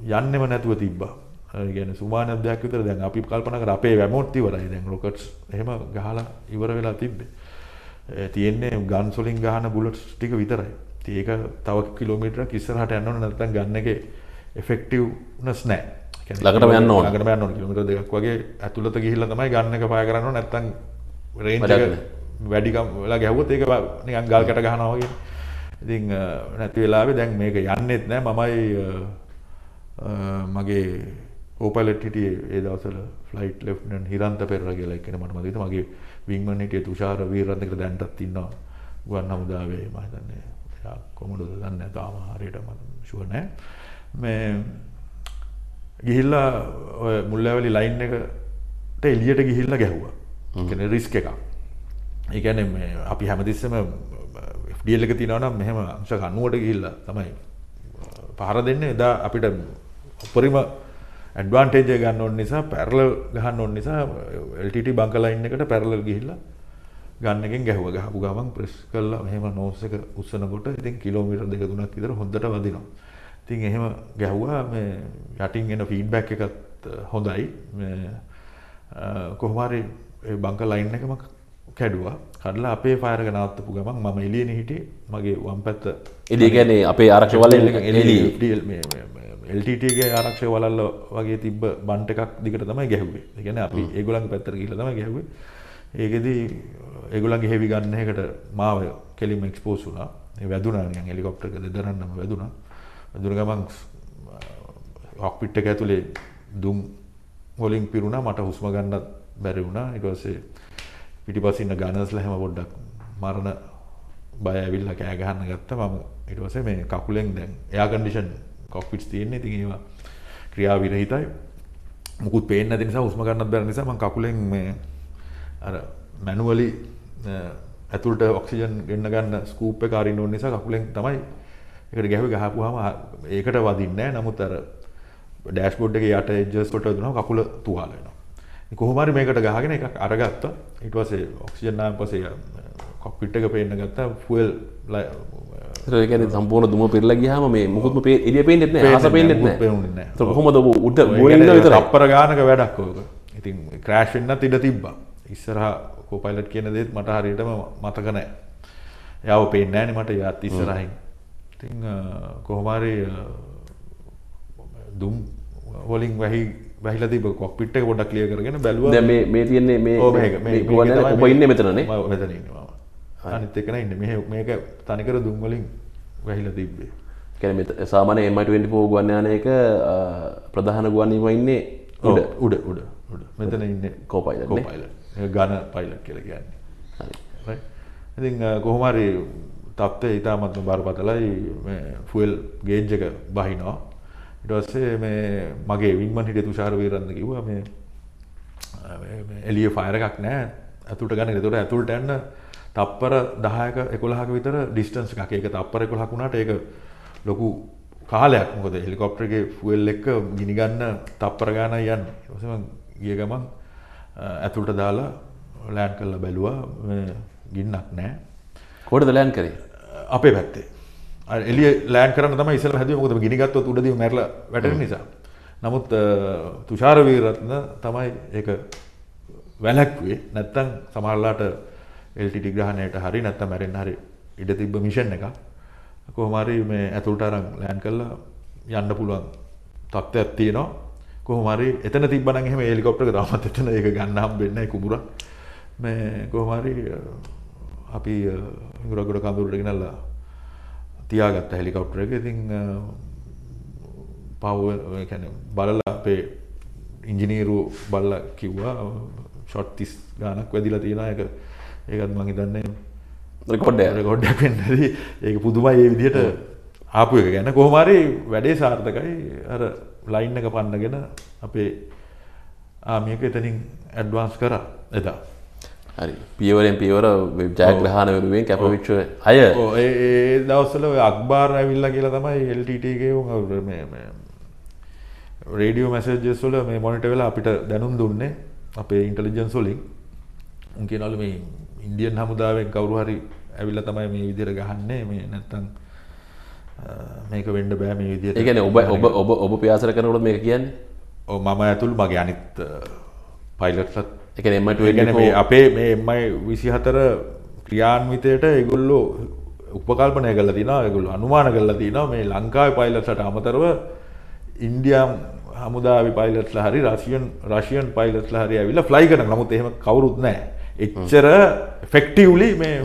යන්නෙම නැතුව තිබ්බා. ගැන සුමානයක් දෙයක් විතර දැන් අපි කල්පන කර අපේ වැමෝට් ඉවරයි දැන් රොකට්ස් එහෙම ගහලා ඉවර වෙලා තිබ්බේ. තියෙන්නේ ගන් වලින් ගහන බුලට්ස් ටික විතරයි. ඉතින් ඒක තව කිලෝමීටරක් ඉස්සරහට යන්න ඕන නැත්නම් ගන්න එකේ effectiveness නැහැ. ලකට යන්න ලකට යන්න කිමට දෙක් වගේ ඇතුළත ගිහිල්ල තමයි ගන්න එක පාය කරන්න නැත්තන් රේ වැඩිකම් වෙලා ගැහුවත් ඒක නිගංගල් කට ගහනවාගේ ඉතින් නැති වෙලාේ දැන් මේක යන්නෙත් නෑ මමයි මගේ ඕපලට හිටිය ඒ දවසල ෆ්ලයිට් ලෙෆ්ටනන් හිරන්ත පෙරර කියලා එකෙන මට මතකයි මගේ වින්ගන් හිටිය තුෂාර වීරරත්නකට දැන්ටත් ඉන්නවා ගුවන් හමුදාවේ මම හිතන්නේ එයා කොමුඩද දන්නේ නැහැ තාම හරියට මම ෂුවර් නැහැ මේ ගිහිල්ලා ඔය මුල්ලෑවැලි ලයින් එකට එළියට ගිහිල්ලා ගැහුවා ඒ කියන්නේ රිස්ක් එකක් ඒ කියන්නේ මේ අපි හැමතිස්සෙම FDL එක තියෙනවා නම් මෙහෙම අංශක 90ට ගිහිල්ලා තමයි පහර දෙන්නේ එදා අපිට උපරිම ඇඩ්වාන්ටේජය ගන්න ඔන්න නිසා පැරල ගහන්න ඔන්න නිසා එල්ටට බංකලයින්න එකට පැරලල් ගිහිල්ලා ගන්නකින් ගැහුව ගහපු ගමන් ප්‍රෙස් කල්ලා මෙහම නෝසක උත්සනකොට ඉතින් කිලෝමිට දෙක තුනක් විතර හොඳට වදිනවා. ඉතින් එහෙම ගැහ්වා යටින් එන ෆීඩ්බැක් එකත් හොඳයි කොහමරි බංක ලයින්න එකම කැඩුවා කඩලා අපේ පාරග නවත්තපු ගමන් මම එලියන හිටේ මගේ වම් පැත්ත එලිගැනේ අපේ ආරක්ෂවල එ එල්ටගේ ආරක්ෂය වලල්ල වගේ තිබ බන්ට එකක් දිකට තමයි ගැහුවේ ගැන අපි ඒගොලන් පැත්තර කියල තම ගැහුව ඒකෙද ඒගොලන් හෙවි ගන්නයකට මාව කෙලිම එක්ස්පෝස් වුනා වැදුනානයන් හෙලිකොප්ට දෙදරන්නම වැදුනා දුරගමන් හොක්පිට්ට ඇතුළේ දුම් හොලින් පිරුණා මට හුස්ම ගන්නත් බැරි වුණා ඉටවසේ පිටිපසින්න ගනස්ල හැම පොඩ්ඩක් මරණ බය ඇවිල්ල කෑගහන්න ගත්ත මම ඉටවසේ මේ කකුලෙන් දැන් එයා කන්ඩිෂන් කොක්විට්ස් තියෙන්නේ ඉතින් ඒවා ක්‍රියා විරහිතයි. මුකුත් පේන්නේ නැති නිසා හුස්ම ගන්නත් බැරි නිසා මම කකුලෙන් මේ අර මැනුවලි ඇතුළට ඔක්සිජන් ගෙන්න ගන්න ස්කූප් එක අරින්න ඕන නිසා කකුලෙන් තමයි ඒකට ගැහුවේ ගහපුවාම ඒකට වදින්නේ නැහැ. නමුත් අර ඩෑෂ්බෝඩ් එකේ යට එජ්ජස් වලට දුනම කකුල තුවාල වෙනවා. කොහොම හරි මේකට ගහගෙන එකක් අරගත්තා. ඊට පස්සේ ඔක්සිජන් ආවම පස්සේ කොප්පිට්ක පේන්න ගත්තා ෆල් ඒකන සම්පූර්ණ දුම පෙරලා ගහම මේ මුහත්ම පේ එඩිය පේෙන්ෙත්න හස පේෙන්ෙත්න හොමද උට විත අපර ගානක වැඩක්කෝක ඉතින් ක්‍රෑශ්වෙන්න්නත් ඉඩ තිබ්බා ඉස්සරහ කෝපයිලට් කියන දෙත් මට හරිටම මතකනෑ යව පේනෑන මට යත් ඉස්සරහින් ති කොහොමාරි දුම් හොලින් වැහි වැහිල තිබ කොප්පිට්ට ගොඩක් ලිය කරගෙන බැලුව මේ තියන්නේ මේ ඉන්න මෙතනේ මෙතනවා අනිත් එකන ඉන්න මෙහ මේක තනිකර දුම්වලින් වැහිල තිබ්බේ කැන සාමන එමටවෙන්ටි පෝ ගන්නයන එක ප්‍රධාන ගුවන්නීම ඉන්නේ උඩ උඩ උඩ උඩ මෙතන ඉන්න කෝපයිල කෝපයිල ගණ පයිලක් කියල කියන්නේ ඉති කොහොමරි තත්වේ ඉතාමත්ම බරපතලයි ෆුවල් ගේජ්ජක බහිනෝ ඉටස්සේ මේ මගේ වින්මන් හිට තුෂාර වේරන්න කිව මේ එලිය ෆායරකක් නෑ ඇතුට ගන්න එතුට ඇතුළට ඇන්න තප්පර දහයක එකොළහක විතර ඩිස්ටන්ස් එකක් ඒක තප්පර එකොළහක් වුණාට ඒක ලොකු කාලයක් මොකද හෙලිකොප්ටරගේ ෆුවල් එක්ක ගිනිගන්න තප්පර ගාන යන්න ඊටසම ගිය ගමන් ඇතුළට දාලා ලෑන් කරලා බැලුවා ගින්නක් නැහැ කොහෙද ලෑන් කරේ අපේ පැත්තේ එලිය ලෑන් කරන්න තම ඉසල හැදුව මොකද ගිනිගත්ව උඩද මැරල වැටෙන නිසා. නමුත් තුෂාරවීරත්න තමයි ඒ වැලැක්වේ නැත්තං සමහරලාට එල්ටි ග්‍රහණයට හරි නැත්ත මැරෙන් හරි ඉඩ තිබ්බ මිෂන් එක කොහොමරි මේ ඇතුළට අරං ලෑන් කල්ලා යන්න පුළුවන් තත්ත්වයක් තියෙනවා කොහොමරි එතන තිබන එහෙම එලිකොප්ට රමත් එතන ඒ ගන්නම් වෙන්න කුමර මේ කොහොමරි අපි ඉගුරගොඩ කඳුරට ගෙනල්ලා තියාගත්ත හෙලිකව්ටර එක ඉතිං පවැන බලලා අපේ ඉංජිනීරු බල්ල කිව්වා ෂොට් තිස් ගානක් වැදිලා තියෙන එක ඒකත් මගේ දන්න ගොඩ ගොඩ්ඩක් පෙන්න්නද ඒක පුදුමයි ඒ විදියට ආපු එක ගැන කොහමරි වැඩේ සාර්ථකයි අර ලයින් එක පන්නගෙන අපේ ආමියක එතනින් ඇඩ්වාන්ස් කර එදා හරි පියවරෙන් පියවර ජයග්‍රහණ වෙනුවෙන් කැපවිච්ච අය ඒ දවස්සල අක්බාර ඇවිල්ල කියලා තමයි එල්ටටගේ රේඩියෝ මැසජස්වල මේ මොනිට වෙලා අපිට දැනුම් දුන්නේ අපේ ඉන්ටලිජන්ස් වලින් උන් කියනලු මේ ඉන්දියන් හමුදාවෙන් කවුරු හරි ඇවිල්ලා තමයි මේ විදිහට ගහන්නේ මේ නැත්තම් මේක වෙන්න බෑ මේ විදිහට. ඒ කියන්නේ ඔබ ඔබ ඔබ ඔබ පියාසර කරනකොට මේක කියන්නේ? ඔව් මම ඇතුළු මගේ අනිත් පයිලට්ස්ලත් ඒ කියන්නේ M24 කියන්නේ මේ අපේ මේ MI24 ක්‍රියාන්විතයට ඒගොල්ලෝ උපකල්පනය කරලා තිනවා ඒගොල්ලෝ අනුමාන කරලා තිනවා මේ ලංකාවේ පයිලට්ස්ලට අමතරව ඉන්දියාම් හමුදාව පයිලට්ල හරි රශියන් රශියන් පයිලට්ල හරි ඇවිල්ලා ෆ්ලයි කරන නමුත් එහෙම කවුරුත් නෑ එච්චර ෆෙක්ටවලි මේ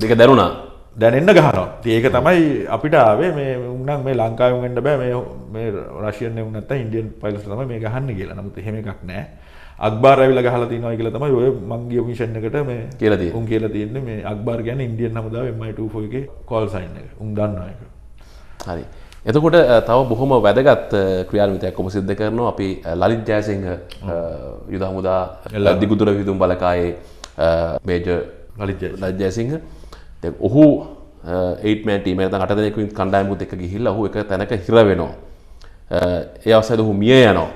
දෙක දැරුණා දැනෙන්න ගහනවා ඒක තමයි අපිට ආවේ මේ උනම් මේ ලංකාවගෙන්ට බෑ මේ රශයන වනත් ඉන්ඩියන් පයිලස් තම මේ ගහන්න කියලා නමුත් හෙම එකක් නෑ අක්බාර ඇවිල ගහල තිනවා කියල තමයි ඔය මංගේ මිෂණකට මේ කියලති උන් කියලා තියන්නේ මේ අක්බාර් ගැන ඉන්ඩියන් හමුදාව මයිටෝගේ කොල් සයින්න එක උන් දන්නවා එක හරි එතකොට තව බොහොම වැදගත් ක්‍රියාමිතයක් කොම සිද්ධ කරනවා අපි ලලිත් ජයසිංහ යුදහමුදා දිගුදුර විදුම් බලකායේ මේජ uh, ලජයසිංහ ඔහු ඒටමටීම අට දෙකුින් කණ්ඩායමුත් එක ගිහිල්ල හු එක තැනක හිර වෙනවා uh, ඒ අවසද හු මිය යනවා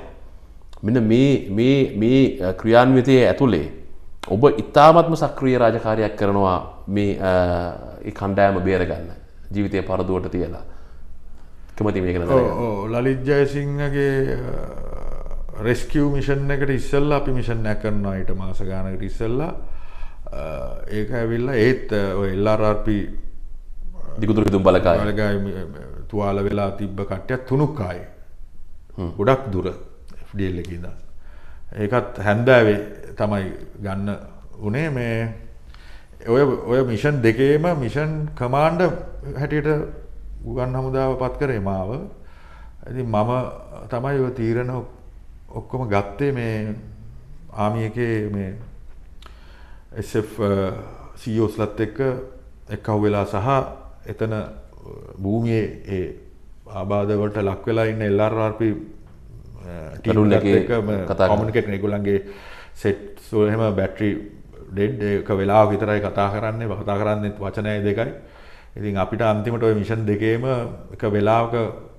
මෙන්න මේ uh, ක්‍රියාන්විතය ඇතුළේ ඔබ ඉතාමත්ම සක්‍රිය රාජකාරයක් කරනවා මේ කණ්ඩෑම බේරගන්න ජීවිතය පරදුවට තියලා කමති මේක ලලිත් ජයසිංහගේ රෙස්කව් මිෂන් එකට ඉස්සල්ලා අපි මිෂන් නැ කරනවා ඊට මාස ගානකට ඉස්සල්ලා ඒක ඇවිල්ලා ඒත් එල්ලාරපි දිගුතුර හිතුම් බලකා තුවාල වෙලා තිබ්බ කට්ටයක් තුනුක්කායි ගොඩක් දුර ෆඩල් එකද ඒකත් හැන්දෑවේ තමයි ගන්න උනේ මේ ඔය ඔය මිෂන් දෙකේම මිෂන් කමාන්්ඩ හැටියට ගුගන් හමුදාව පත් කරේ මාව ඇති මම තමයි තීරණ ඔක්කොම ගත්තේ මේ ආමියකේ මේ සෝස්ලත් uh, e එක්ක එක්කහු වෙලා සහ එතන uh, භූමියේ ඒ ආබාධවට ලක් වෙලා ඉන්න uh, එල්ලාර්වාර්පි ටරුන් එක කතා කමනිකට නිකුලන්ගේ සෙට් සුවහෙම බැට්‍රී ඩෙඩ් එක වෙලා විතරයි කතා කරන්නේ කතා කරන්නෙත් වචනය දෙකයි ඉතින් අපිට අන්තිමට ඔය මිෂන් දෙකේම එක වෙලාවක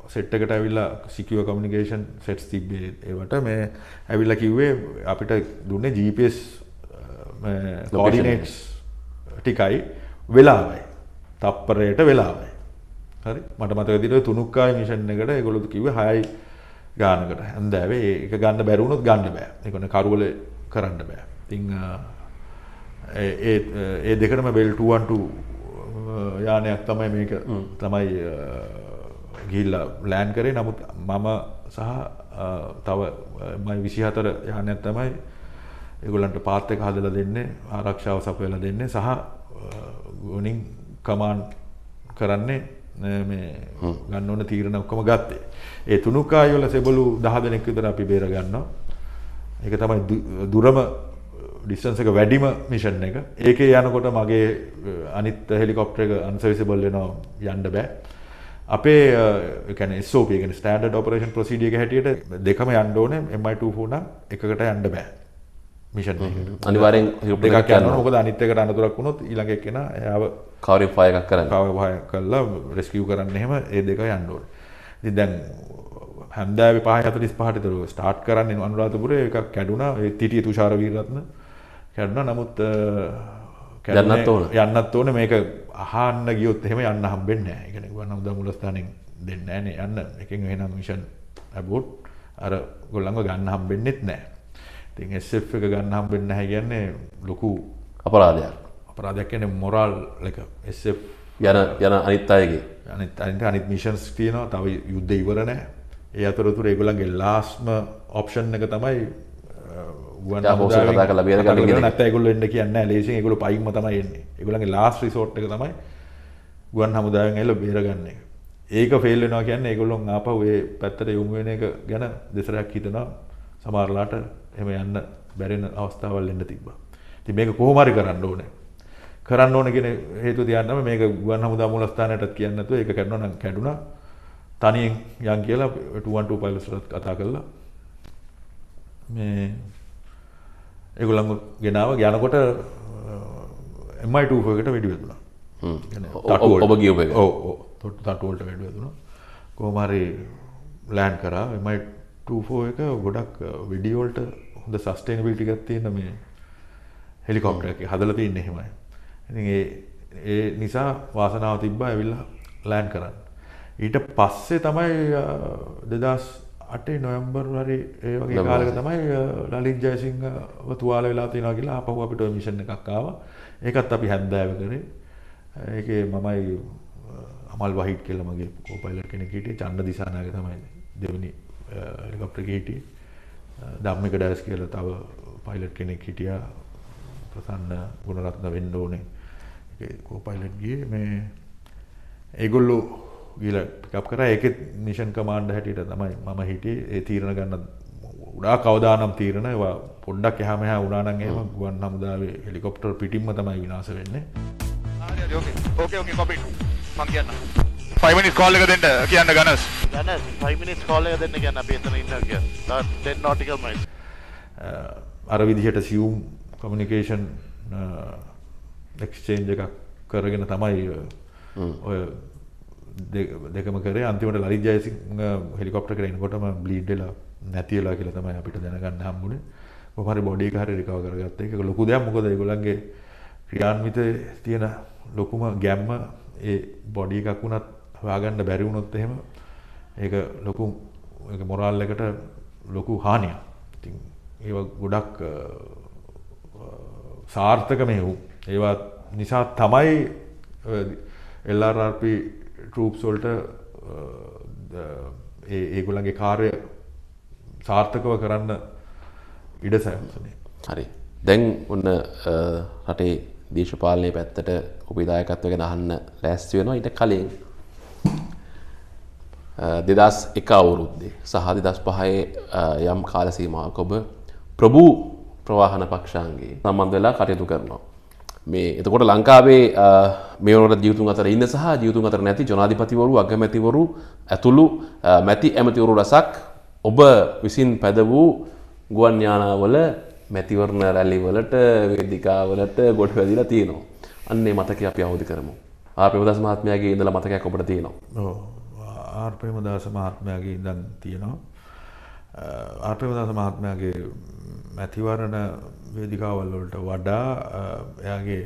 සෙට් එකට ඇවිල්ලා සිකියුව කමියුනිකේෂන් සෙට්ස් තිබ්බේ ඒවට මේ ඇවිල්ලා කිව්වේ අපිට දුන්නේ GPS කෝඩිනේට්ස් ටිකයි වෙලාවයි තප්පරයට වෙලාවයි හරි මට මත දින තුනුක්කායි මිෂන් එකට ගොලුතු කිව හයයි ගානකට ඇන්දෑවේ එක ගන්න බැරුණුත් ගන්න බෑ එකන කරුවල කරන්න බෑ තිං ඒ දෙකටම බෙල්ටුවන්ට යානයක් තමයි මේක තමයි ගිල්ල ලෑන් කරේ නමුත් මම සහ තව මයි විසිහතර යහනයක් තමයි ඒගොල්ලන්ට පාත් එක හදලා දෙන්නේ ආරක්ෂාව සපයලා දෙන්නේ සහ ගොනින් කමාන් කරන්නේ මේ ගන්න ඕන තීරණ ඔක්කොම ගත්තේ. ඒ තුනුකායි වල සෙබළු 10 දෙනෙක් විතර අපි බේර ගන්නවා. ඒක තමයි දුරම ඩිස්ටන්ස් එක වැඩිම මිෂන් එක. ඒකේ යනකොට මගේ අනිත් හෙලිකොප්ටර් එක අන්සර්විසබල් වෙනවා යන්න බෑ. අපේ කැන ස්ෝපයගෙන ස්ටන්ඩ ඔපරේෂන් ප්‍රසිඩියක හැටියට දෙකම යන්න ඕනේ MI2 නම් එකකට යන්න බෑ මිෂන් අනිවරෙන් දෙකක් යන්න හොක අනිත්තකට අනතුරක් වුණොත් ඊළඟ කෙන යාව කාවරි පායකක් කරන්න කාවය කල්ලා රෙස්කියව් කරන්න එහෙම ඒ දෙක යන්නඩෝල් ති දැන් හැන්දෑ පහත ස්පාටතර ස්ටාට් කරන්න අනුරාතපුර එක කැඩුණ තිටිය තුෂාරවීරත්න කැඩුණ නමුත් කැඩන්නත් ඕන යන්නත් ඕන මේක අහන්න ගියොත් එහෙම යන්න හම්බෙන්න එකෙන ගන්නම් ද මුලස්ථානෙන් දෙන්න ෑනේ යන්න එක එහෙනම් මිෂන් ඇබෝට් අර ගොල්ලඟ ගන්න හම්බෙන්න්නෙත් නෑ ඉතින් SF එක ගන්න හම්බෙන්නේ නැහැ කියන්නේ ලොකු අපරාධයක්. අපරාධයක් කියන්නේ මොරල් එක SF යන යන අනිත් අයගේ අනිත් අනිත් අනිත් මිෂන්ස් තියෙනවා තව යුද්ධ ඉවර නැහැ. ඒ අතරතුර ඒගොල්ලන්ගේ ලාස්ම ඔප්ෂන් එක තමයි ගුවන් කතා කළ බේර නැත ගොල එන්න කියන්න ලේසි ගොල පයිම තමයි එන්නේ එකගොලගේ ලාස් රිසෝට් එක තමයි ගුවන් හමුදාවෙන් එල්ල බේරගන්න එක ඒක ෆෙල්ලෙනවා කියන්න ඒගොල්ලොන් ආප ඔේ පැත්තට යොමුුවෙන එක ගැන දෙසරයක් හිතනා සමාරලාට එහෙම යන්න බැරෙන අවස්ථාවල් එන්න තිබ්බා. ඉතින් මේක කොහොම හරි කරන්න ඕනේ. කරන්න ඕනේ කියන හේතුව තියන්නම මේක ගුවන් හමුදා මූලස්ථානයටත් කියන්නේ නැතුව ඒක කරනවා නම් කැඩුනා. තනියෙන් යන් කියලා 212 පයිලට්ස්ලත් කතා කළා. මේ ඒගොල්ලන්ව ගෙනාව යනකොට MI2 එකට වෙඩි වැදුනා. හ්ම්. ඔබ ගියෝ එක. ඔව් ඔව්. තට්ටුවලට වෙඩි වැදුනා. කොහොම හරි ලෑන්ඩ් කරා MI ටූෆෝ එක ගොඩක් විඩියෝල්ට හොඳ සස්ටේන පිල්ටිකත් තියෙන මේ හෙලිකොප්ට හදල තියන්න එහෙමයි ඒ ඒ නිසා වාසනාව තිබ්බා ඇවිල්ල ලෑන් කරන්න ඊට පස්සේ තමයි දෙදස් අටේ නොයම්බර් හරි ඒ වගේ කාලක තමයි ලලින් ජයසිංහ තුවාල වෙලා තියෙනවා කියලා අපහු අපිට මිෂන් එකක් ආව ඒකත් අපි හැන්දෑව කරේ ඒකේ මමයි අමල් වහිට් කියලා මගේ කෝපයිලර් කෙනෙක් හිටියේ චන්න දිසානාගේ තමයි දෙවෙනි හෙලිකොප්ටර් ගේටි ධම්මික ඩයස් කියලා තව පයිලට් කෙනෙක් හිටියා ප්‍රසන්න ගුණරත්න වෙන්න ඕනේ. ඒකේ කෝපයිලට් ගියේ මේ ඒගොල්ලෝ ගිහලා පිකප් කරා ඒකෙත් මිෂන් කමාන්ඩර් හැටියට තමයි මම හිටියේ. ඒ තීරණ ගන්න ගොඩාක් අවදානම් තීරණ ඒවා පොඩ්ඩක් එහා මෙහා වුණා නම් ඒවා ගුවන් හමුදාවේ හෙලිකොප්ටර් පිටින්ම තමයි විනාශ වෙන්නේ. හරි හරි ඕකේ. ඕකේ ඕකේ කොපි. මම කියන්නම්. 5මිනිස් කෝල් එක දෙන්න කියන්න ගනස් ගනස් 5 මිනිස් කෝල් එක දෙන්න කියන්න අපි එතන ඉන්නවා කියලා 10 nautical miles අර විදිහට සියුම් communication exchange එකක් කරගෙන තමයි ඔය දෙකම කරේ අන්තිමට ලරිත් ජයසිංහ හෙලිකොප්ටර් එකට එනකොටම බ්ලීඩ් වෙලා නැති වෙලා කියලා තමයි අපිට දැනගන්න හම්බුනේ. කොහොම හරි බොඩි එක හරි රිකවර් කරගත්ත එක. ඒක ලොකු දෙයක් මොකද ඒගොල්ලන්ගේ ක්‍රියාන්විතයේ තියෙන ලොකුම ගැම්ම ඒ බොඩි එකක් වුණත් හොයාගන්න බැරි වුණොත් එහෙම ඒක ලොකු ඒක මොරල් එකට ලොකු හානියක්. ඉතින් ඒව ගොඩක් සාර්ථක මේ වූ ඒවා නිසා තමයි LRRP troops වලට ඒ ඒගොල්ලන්ගේ කාර්ය සාර්ථකව කරන්න ඉඩ සැලසුනේ. හරි. දැන් ඔන්න රටේ දේශපාලනය පැත්තට ඔබේ දායකත්වය ගැන අහන්න ලෑස්ති වෙනවා ඊට කලින් දෙදස් එක අවුරුද්දේ සහ දෙදස් පහයේ යම් කාලසීමාවක් ඔබ ප්‍රභූ ප්‍රවාහන පක්ෂාන්ගේ සම්බන්ධ වෙලා කටයුතු කරනවා. මේ එතකොට ලංකාවේ මේවරට ජීතුන් අතර ඉන්න සහ ජීතුන් අතර නැති ජනාධිපතිවරු අගමැතිවරු ඇතුළු මැති ඇමතිවරු රසක් ඔබ විසින් පැද වූ ගුවන් ඥානාවල මැතිවරණ රැල්ලිවලට වෙදිකාවලට ගොඩ වැදිලා තියෙනවා. අන්නේ මතක අපි අවුදි කරමු. ආ ප්‍රවදස් මහත්මයාගේ ඉඳලා මතකයක් ඔබට තියෙනවා. ආර් ප්‍රේමදාස මහත්මයාගේ ඉඳන් තියෙනවා. ආර් ප්‍රේමදාස මහත්මයාගේ මැතිවරණ වේදිකාවල් වලට වඩා එයාගේ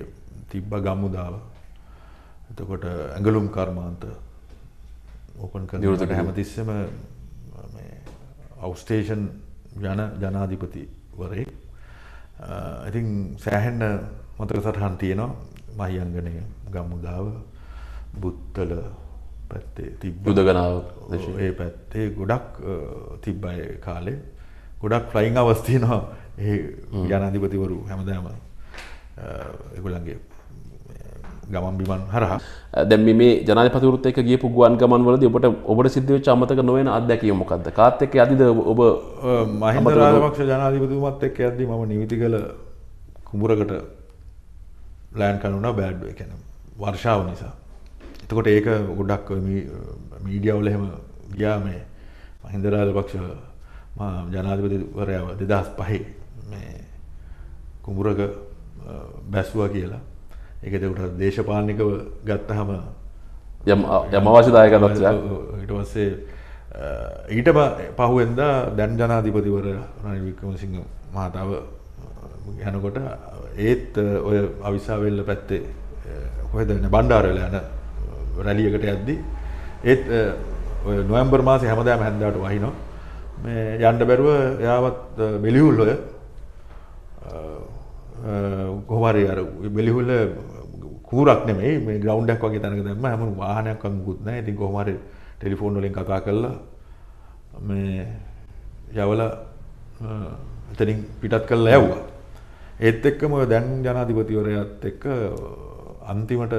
තිබ්බ ගමුදාව. එතකොට ඇඟලුම් කර්මාන්ත ඕපන් කරන නිරතට හැමතිස්සෙම මේ අවුස්ටේෂන් යන ජනාධිපතිවරයෙක්. ඉතින් සෑහෙන්න මතක සටහන් තියෙනවා මහියංගනය ගම්මුදාව බුත්තල පැත්තේ තිබ යුදගනාව ඒ පැත්තේ ගොඩක් තිබ්බයි කාලේ ගොඩක් ෆ්ලයින් අවස්ථයනවා ඒ ජනාධිපතිවරු හැමදාම එගොලන්ගේ ගමන් බිමන් හරහ දැම මේ ජනපතුරත් එක ගිය පුගුවන් ගමන් වලද ඔබට ඔබට සිද්ධව චමතක නොවෙන අදැකිය මොකක්ද කාත්තක අතිද ඔබ මහින්දරාපක්ෂ ජනාධිපතුමත් එක් ඇද ම නිවිති කළ කුඹරකට ලෑන් කනුනා බෑඩ්ුව එකන වර්ෂාව නිසා එතකොට ඒක ගොඩක් මීඩියවුල එහෙම ගියා මේ මහින්දරාජ පක්ෂ ජනාධිපතිවරයාව දෙදස් පහේ මේ කුඹුරක බැස්වා කියලා ඒක දෙකට දේශපාලනිකව ගත්තහම යම් යමවාශදායකත්වයක් ඊට පස්සේ ඊට පහුවෙන්දා දැන් ජනාධිපතිවර රනිල් වික්‍රමසිංහ මහතාව යනකොට ඒත් ඔය අවිසාවෙල්ල පැත්තේ කොහෙද බණ්ඩාරල යන රැලියකට යද්දි ඒත් නොයම්බර් මාසේ හැමදාම හැන්දාට වහිනවා මේ යන්න බැරුව එයාවත් මෙලිහුල් ඔය කොහොම හරි අර මෙලිහුල් කූරක් නෙමෙයි මේ ග්‍රවුන්ඩ් එකක් වගේ තැනක දැම්ම හැම වාහනයක් අමුකුත් නැහැ ඉතින් කොහොම හරි ටෙලිෆෝන් වලින් කතා කරලා මේ යවලා එතනින් පිටත් කරලා යවුවා ඒත් එක්කම දැන් ජනාධිපතිවරයාත් එක්ක අන්තිමට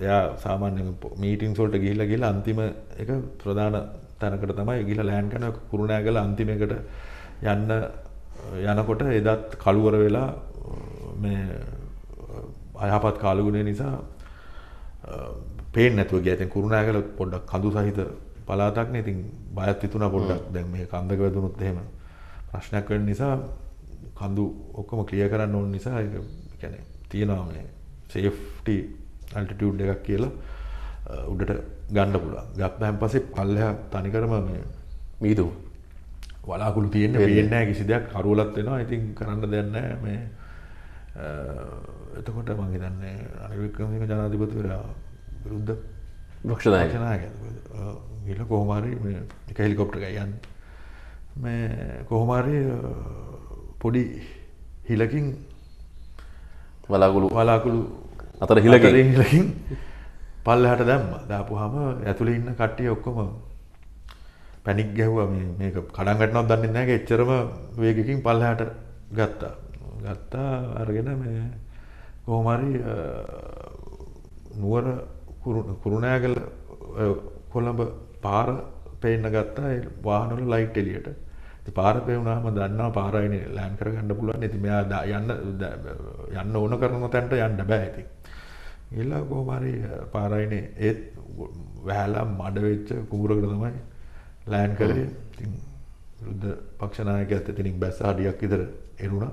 එයා සාමාන්‍ය මීටිං සොල්ට ගිහිල්ලා ගිහිල්ලා අන්තිම එක ප්‍රධාන තැනකට තමයි ගිහිල්ලා ලෑන්ඩ් කරන කුරුණෑගල අන්තිමයකට යන්න යනකොට එදත් කළුවර වෙලා මේ අයහපත් කාලගුණය නිසා පේෙන් නැතුව ගෑතෙන් කුරුණෑගල පොඩ්ඩක් කඳු සහිත පලාතක්න ඉතින් බයත් විතුන පොඩ්ඩක් දැන් මේ කන්දක වැදුනුත් එහෙම ප්‍රශ්නයක් වෙන නිසා කඳු ඔක්කොම ක්‍රිය කරන්න ඕන නිසා කැනෙ තියෙනවාමනේ සේෆ්ට අල්ටිටියුඩ් එකක් කියලා උඩට ගණ්ඩ පුළුව ගත්ත හැම් පසේ පල්ලහ තනිකරම මීතු වලාකුළු තියෙන වෙන්නෑ කිසි දෙයක් කරුවලත් වෙනවා ඉතින් කරන්න දෙන්න මේ එතකොට මගේ දන්නේ අනිවික්‍රමික ජනාධිපතිවරයා විරුද්ධ භක්ෂදායකනායක ගිල කොහොමාරි එක හෙලිකොප්ට ගයන් මේ කොහොමාරි පොඩි හිලකින් වලාකුළු වලාකුළු අතර හිලකින් පල්ලහට දැම්ම දාපුහම ඇතුළේ ඉන්න කට්ටිය ඔක්කොම පැනික් ගැහුවා මේ කඩන්ගටනොත් දන්න නෑ එච්චරම වේගකින් පල්ලහට ගත්තා ගත්තා අරගෙන මේ කොහොමරි නුවර කුරුණෑගල කොළඹ පාර පේන්න ගත්තා වාහනවල ලයිට් එලියට පාර පෙවුණාම දන්නවා පාරයින ලෑන් කරගන්න පුළුවන් ඇති මෙයා යන්න යන්න ඕන කරන තැන්ට යන්න බෑ ඇති ගිහිල්ලා කොහොම හරි පාරයිනේ ඒත් වැහැලා මඩ වෙච්ච කුඹුරකට තමයි ලෑන්ඩ් කරේ. ඉතින් විරුද්ධ පක්ෂ නායකයත් එතනින් බැස්ස හඩියක් විතර එරුණා.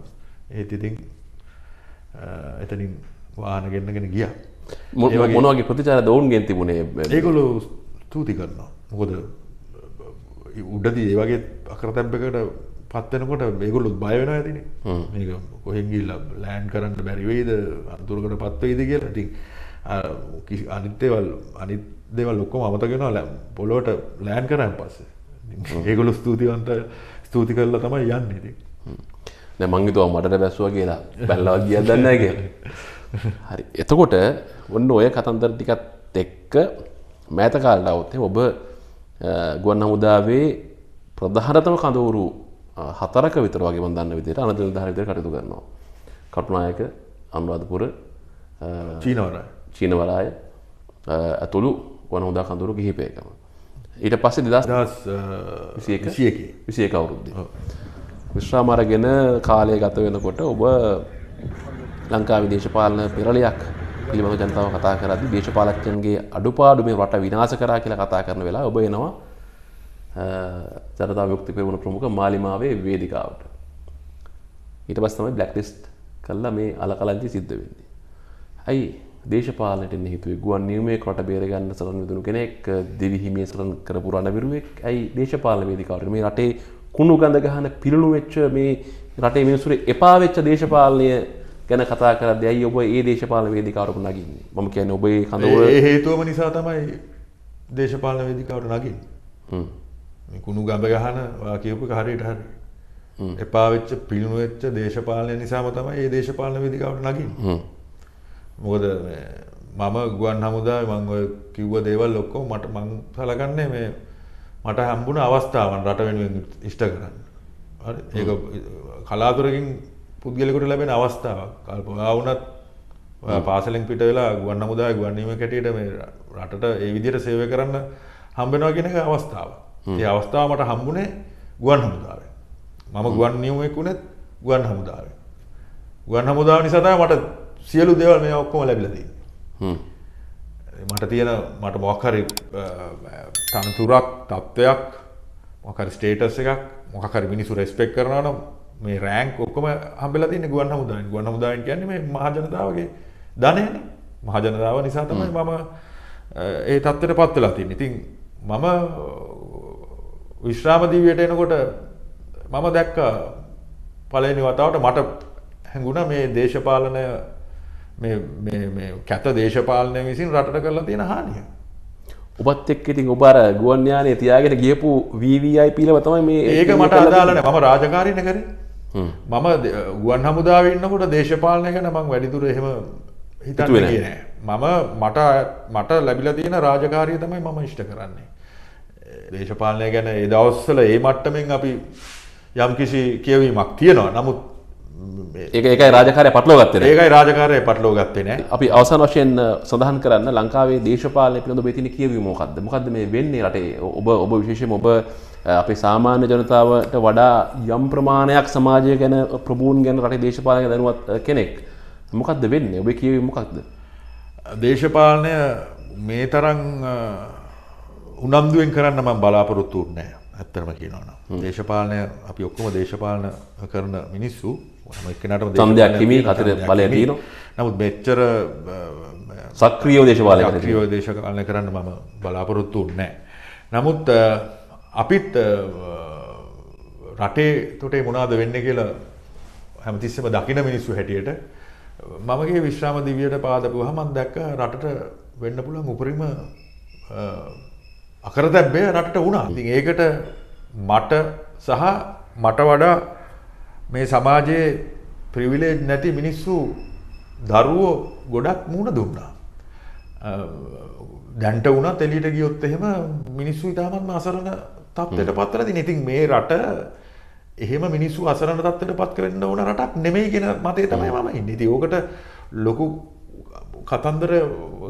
ඒත් ඉතින් එතනින් වාහන ගෙන්නගෙන ගියා. මොන වගේ ප්‍රතිචාරද ඔවුන්ගෙන් තිබුණේ? ඒගොල්ලෝ ස්තුති කරනවා. මොකද උඩදී ඒ වගේ අකරතැබ්බකට පත්වෙනකොට මේගොලුත් බයවෙන ඇතිනේ මේක කොහෙගිල්ල ලෑන් කරන්න බැරිවෙයිද අතුරකට පත්වයිද කියලා ටි අනිත්තේවල් අනි දෙවල් ලොක්කොම අමතගෙන ලැම් පොලොවට ලෑන් කරයන් පස්සේ ඒගොලු ස්තුතිවන්ත ස්තුති කරලා තමයි යන්න ඉති මංගිතුව මට බැස්සුව කියලා පැල්ලා ගිය දන්න කිය හරි එතකොට ඔන්න ඔය කතන්දර ටිකත් එක්ක මෑතකාල්ලාවත්තේ ඔබ ගුවන් හමුදාවේ ප්‍රධානතම කඳවුරු හතරක විතර වගේ දන්න විදිට අනදල් ධරිත කටතු කරනවා. කටුනායක අනුරාධපුර චීනවර චීනවරාය ඇතුළු වනෝදා කඳුරු කිහිපයකම. ඊට පස්සේ දෙදස් විසිය කවුරුද්ද. විශ්‍රාමරගෙන කාලය ගත වෙනකොට ඔබ ලංකාව දේශපාලන පෙරලයක් පිළිබඳ ජනතාව කතා කරදි දේශපාලක්ෂන්ගේ අඩුපාඩු මේ රට විනාස කරා කියලා කතා කරන වෙලා ඔබ එනවා ජනතා විමුක්ති පෙරමුණ ප්‍රමුඛ මාලිමාවේ වේදිකාවට. ඊට පස්සේ තමයි බ්ලැක් ලිස්ට් කළා මේ අලකලංචි සිද්ධ වෙන්නේ. අයි දේශපාලනයට එන්න හේතුවේ ගුවන් නියමයේ කොට බේර ගන්න සරණ විදුණු කෙනෙක් දෙවිහිමිය සරණ කරපු රණවිරුවෙක් අයි දේශපාලන වේදිකාවට මේ රටේ කුණු ගඳ ගහන පිරුණු වෙච්ච මේ රටේ මිනිස්සුර එපා වෙච්ච දේශපාලනය ගැන කතා කරද්දී අයි ඔබ ඒ දේශපාලන වේදිකාවට නගින්නේ. මම කියන්නේ ඔබේ කඳවුර ඒ හේතුවම නිසා තමයි දේශපාලන වේදිකාවට නගින්නේ. හ්ම්. කුණු ගඳ ගහන ඔයා කියපු එක හරියට හරි. එපා වෙච්ච පිළිණු වෙච්ච දේශපාලනය නිසාම තමයි මේ දේශපාලන වේදිකාවට නගින්නේ. මොකද මම ගුවන් හමුදාවේ මම ඔය කිව්ව දේවල් ඔක්කොම මට මං සලකන්නේ මේ මට හම්බුණ අවස්ථාවන් රට වෙනුවෙන් ඉෂ්ට කරන්න. හරි ඒක කලාතුරකින් පුද්ගලෙකුට ලැබෙන අවස්ථාවක්. කල්පනා වුණත් පාසලෙන් පිට වෙලා ගුවන් හමුදාවේ ගුවන් නියම කැටියට මේ රටට ඒ විදිහට සේවය කරන්න හම්බෙනවා කියන එක අවස්ථාවක්. ඒ අවස්ථාව මට හම්බුනේ ගුවන් හමුදාවේ. මම ගුවන් නියමුවෙක් වුණත් ගුවන් හමුදාවේ. ගුවන් හමුදාව නිසා තමයි මට සියලු දේවල් මේ ඔක්කොම ලැබිලා තියෙන්නේ. මට තියෙන මට මොකක් හරි තනතුරක්, තත්වයක්, මොකක් හරි ස්ටේටස් එකක්, මොකක් හරි මිනිස්සු රෙස්පෙක්ට් කරනවා නම් මේ රෑන්ක් ඔක්කොම හම්බෙලා තින්නේ ගුවන් හමුදාවෙන්. ගුවන් හමුදාවෙන් කියන්නේ මේ මහජනතාවගේ ධනයනේ. මහජනතාව නිසා තමයි මම ඒ තත්ත්වයට පත් වෙලා තින්නේ. ඉතින් මම විශ්‍රාමදීවයට එනකොට මම දැක්ක පලනි වතාවට මට හැඟුණ මේ දේශපාලනය කැත දේශපාලනය විසින් රට කරලා තියෙන හානිය. ඔබත් එක් ඉතින් ඔබාර ගුවන් යානය තියාගෙන ගියපු වීවයිපීලව තමයි මේ ඒක මට අදාලන මම රාජකාරයන කර මම ගුවන් හමුදාවන්නකොට දේශපාලනය ගැන මං වැඩිදුර එහෙම හිතට නෑ මම මට මට ලැබිල තියෙන රාජකාරය තමයි මම ඉෂ්ට කරන්නේ දේශපාලනය ගැන ඒ දවස්සල ඒ මට්ටමෙන් අපි යම් කිසි කියවීමක් තියෙනවා නමුත් ඒ එකයි රාජකාරය පටලෝගත්තේ ඒකයි රාජකාරය පටලෝගත්තේ නෑ අපි අවසන් වශයෙන් සඳහන් කරන්න ලංකාවේ දේශපාලනය පිළිබඳව මේ තියෙන කියවීමක්ද මොකද්ද මේ වෙන්නේ රටේ ඔබ ඔබ විශේෂයෙන්ම ඔබ අපේ සාමාන්‍ය ජනතාවට වඩා යම් ප්‍රමාණයක් සමාජය ගැන ප්‍රබූන් ගැන රට දේශපාලක දැනුවත් කෙනෙක්. මොකක්ද වෙන්නේ ඔබේ කියවීම මොකක්ද. දේශපාලනය මේ තරන් උනම්දුවෙන් කරන්න මම බලාපොරොත්තු නෑ ඇත්තරම කියනවන දේශපාලනය අපි ඔක්කොම දේශපාලන කරන මිනිස්සු මක්නට සම්දයක් හිමි අතර බලය දීන නමුත් මෙච්චර සක්‍රියෝ දේශපාලය ක්‍රියෝ දේශපාලන කරන්න මම බලාපොරොත්තු නෑ නමුත් අපිත් රටේ තොටේ මොනාද වෙන්න කියලා හැමතිස්සම දකින මිනිස්සු හැටියට මමගේ විශ්‍රාම දිවියට පාදපුහ මන් දැක්ක රටට වෙන්න පුළුවන් උපරිම අකරදැබ්බය රටට වුණා ඒකට මට සහ මට වඩා මේ සමාජයේ ප්‍රවිලේජ් නැති මිනිස්සු දරුවෝ ගොඩක් මුණ දුන්නා. දැන්ට වුණත් එලියට ගියොත් එහෙම මිනිස්සු ඉතාමත්ම අසරණ තත්ත්වයට පත්වලා තියෙන. ඉතින් මේ රට එහෙම මිනිස්සු අසරණ තත්ත්වයට පත් කරන්න ඕන රටක් නෙමෙයි කියන මතය තමයි මම ඉන්නේ. ඉතින් ඕකට ලොකු කතන්දර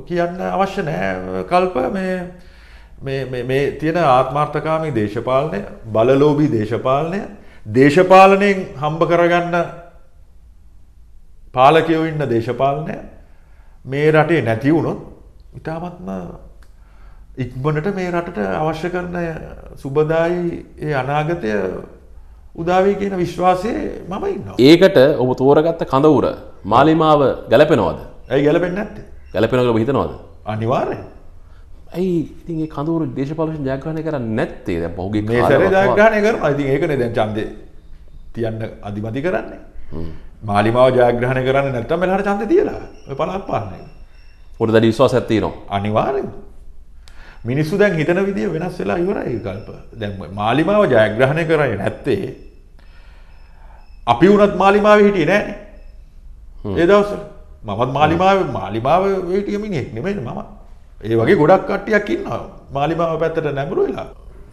කියන්න අවශ්‍ය නැහැ. කල්ප මේ මේ තියෙන ආත්මාර්ථකාමී දේශපාලනය බලලෝබී දේශපාලනය දේශපාලනයෙන් හම්බ කරගන්න පාලකයෝ ඉන්න දේශපාලනය මේ රටේ නැති වුණොත් ඉතාමත්ම ඉක්මනට මේ රටට අවශ්‍ය කරන සුබදායි ඒ අනාගතය උදාවේ කියන විශ්වාසය මම ඉන්නවා. ඒකට ඔබ තෝරගත්ත කඳවුර මාලිමාව ගැලපෙනවද? ඇයි ගැලපෙන්නේ නැත්තේ? ගැලපෙනවා කියලා හිතනවද? අනිවාර්යෙන්. ඇයි ඉතින් ඒ කඳුරු දේශපාලන ජයග්‍රහණය කරන්නේ නැත්තේ දැන් පහුගිය කාලේ මේ සැරේ ජයග්‍රහණය කරනවා ඉතින් ඒකනේ දැන් ඡන්දේ තියන්න අදිමති කරන්නේ මාලිමාව ජයග්‍රහණය කරන්නේ නැත්තම් මෙලහට ඡන්දේ තියලා ඔය පළාත් පාලනය පොඩි දැඩි විශ්වාසයක් තියෙනවා අනිවාර්යෙන් මිනිස්සු දැන් හිතන විදිය වෙනස් වෙලා ඉවරයි කල්ප දැන් මාලිමාව ජයග්‍රහණය කරන්නේ නැත්තේ අපි වුණත් මාලිමාවේ හිටියේ නැහැ ඒ දවස්වල මමත් මාලිමාවේ මාලිමාවේ හිටිය මිනිහෙක් නෙමෙයි මම ඒ වගේ ගොඩක් කට්ටියක් ඉන්නවා මාලිමාව පැත්තට නැඹුරු වෙලා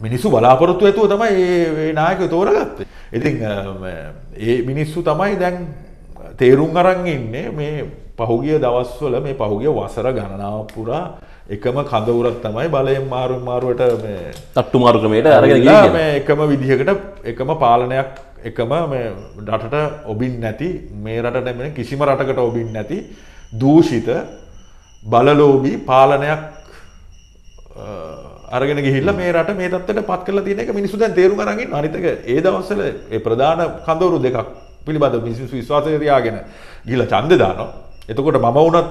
මිනිස්සු බලාපොරොත්තු ඇතුව තමයි ඒ නායක තෝරගත්තේ. ඉතින් ඒ මිනිස්සු තමයි දැන් තේරුම් අරන් ඉන්නේ මේ පහුගිය දවස්වල මේ පහුගිය වසර ගණනාව පුරා එකම කඳවුරක් තමයි බලයෙන් මාරුම් මාරුවට මේ තට්ටු මාරු ක්‍රමයට අරගෙන ගියේ. මේ එකම විදිහකට එකම පාලනයක් එකම රටට ඔබින් නැති මේ රටට කිසිම රටකට ඔබින් නැති දූෂිත බලලෝබී පාලනයක් අරගෙන ගිහිල්ල මේ රට මේ තත්වට පත් කල තියන එක මිනිසු දැන් තේරු අරගින් අනිතක ඒ දවස්සල ඒ ප්‍රධාන කඳවරු දෙකක් පිළිබඳ මිනිසු විශ්වාසයතියාගෙන ගිල චන්ද දානවා. එතකොට මම වුණත්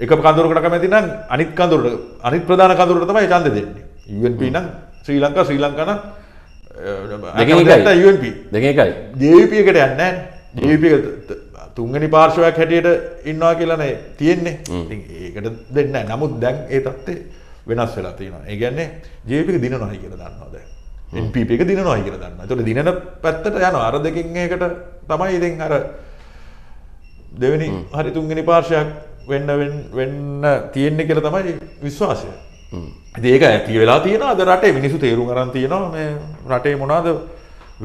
එක කඳුරකට කැමති නම් අනිත් කඳුරට අනිත් ප්‍රධාන කඳුරට තමයි ඡන්ද දෙන්නේ. UNP නම් ශ්‍රී ලංකා ශ්‍රී ලංකා නම් දෙකේ එකයි. දෙකේ එකයි. JVP එකට යන්නේ නැහැ. JVP තුන්ගනි පාර්ශවයක් හැටියට ඉන්නවා කියලනේ තියෙන්නේ ඒකට දෙන්න නමුත් දැන් ඒ තත්තේ වෙනස් වෙලා තියෙනවා ඒගැන්නේ ජේපික දින නොහි කියල දන්නවාද එපිප එක දින නොහි කියල දන්න තොට දින පැත්තට යන අර දෙකින් ඒකට තමයි ඉතින් අර දෙවැනි හරි තුන්ගනි පාර්ශයක් වෙන්න වෙන්න තියෙන්නේ කියල තමයි විශ්වාසය ඒක ඇති වෙලා තියෙන අද රටේ මිනිසු තේරුම් අරන් තියෙනවා මේ රටේ මොනාද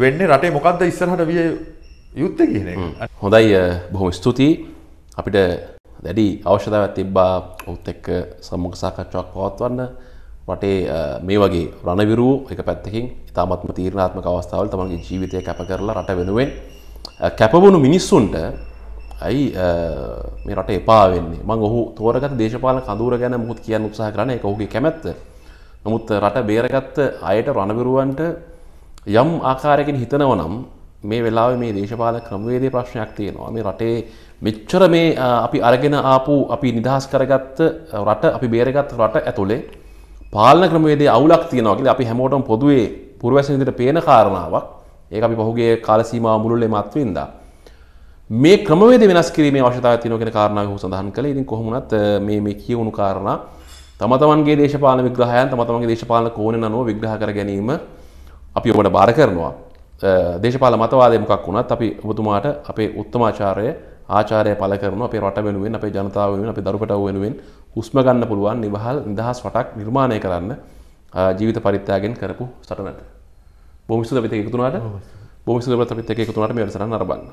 වෙන්නේ රටේ මොකක්ද ඉස්සරහට විය යුත්ත කියන හොඳයි බොහොම ස්තුතියි අපිට දැඩි අවශ්‍යතාවක් තිබ්බා ඔහුත් එක්ක සම්මුඛ සාකච්ඡාවක් පවත්වන්න රටේ මේ වගේ රණවිරූ එක පැත්තකින් ඉතාමත්ම තීරණාත්මක අවස්ථාවල තමන්ගේ ජීවිතය කැප කරලා රට වෙනුවෙන් කැපවුණු මිනිස්සුන්ට ඇයි මේ රට එපා වෙන්නේ මං ඔහු තෝරගත දේශපාලන කඳුර ගැන මුහුත් කියන්න උත්සාහ කරන එක ඔහුගේ කැමැත්ත නමුත් රට බේරගත්ත අයට රණවිරුවන්ට යම් ආකාරයකින් හිතනව නම් මේ වෙලාව මේ දේශපාල ක්‍රමවේදය ප්‍රශ්නයක් තියෙනවා මේ රටේ මෙච්චර මේ අපි අරගෙන ආපු අපි නිදහස් කරගත්ත රට අපි බේරගත් රට ඇතුළේ පාලන ක්‍රමවේදේ අවුලක් තියෙනවා කියලා අපි හැමෝටම පොදුවේ පුරවැසියන් විදිහට පේන කාරණාවක් ඒක අපි පහුගිය කාල සීමාව මුළුල්ලේ මත්වින්දා මේ ක්‍රමවේද වෙනස් කිරීමේ අවශ්‍යතාවය තියෙනවා කියන කාරණාව ඔහු සඳහන් කළේ ඉතින් කොහොම වුණත් මේ මේ කියවුණු කාරණා තම තමන්ගේ දේශපාලන විග්‍රහයන් තම තමන්ගේ දේශපාලන කෝණය අනුව විග්‍රහ කර ගැනීම අපි ඔබට බාර කරනවා දේශපාල මතවාදය මොකක් වුණත් අපි ඔබතුමාට අපේ උත්තමාචාරය ආචාරය පල කරන අපේ රට වෙනුවෙන් අපේ ජනතාව වෙනුවෙන් අපේ දරුපටව වෙනුවෙන් හුස්ම ගන්න පුළුවන් නිවහල් නිදහස් වටක් නිර්මාණය කරන්න ජීවිත පරිත්‍යාගයෙන් කරපු සටනට. බොහොම ස්තුතියි අපිට එකතුනාට. බොහොම ස්තුතියි අපිට එකතුනාට මේ වැඩසටහන නරඹන්න.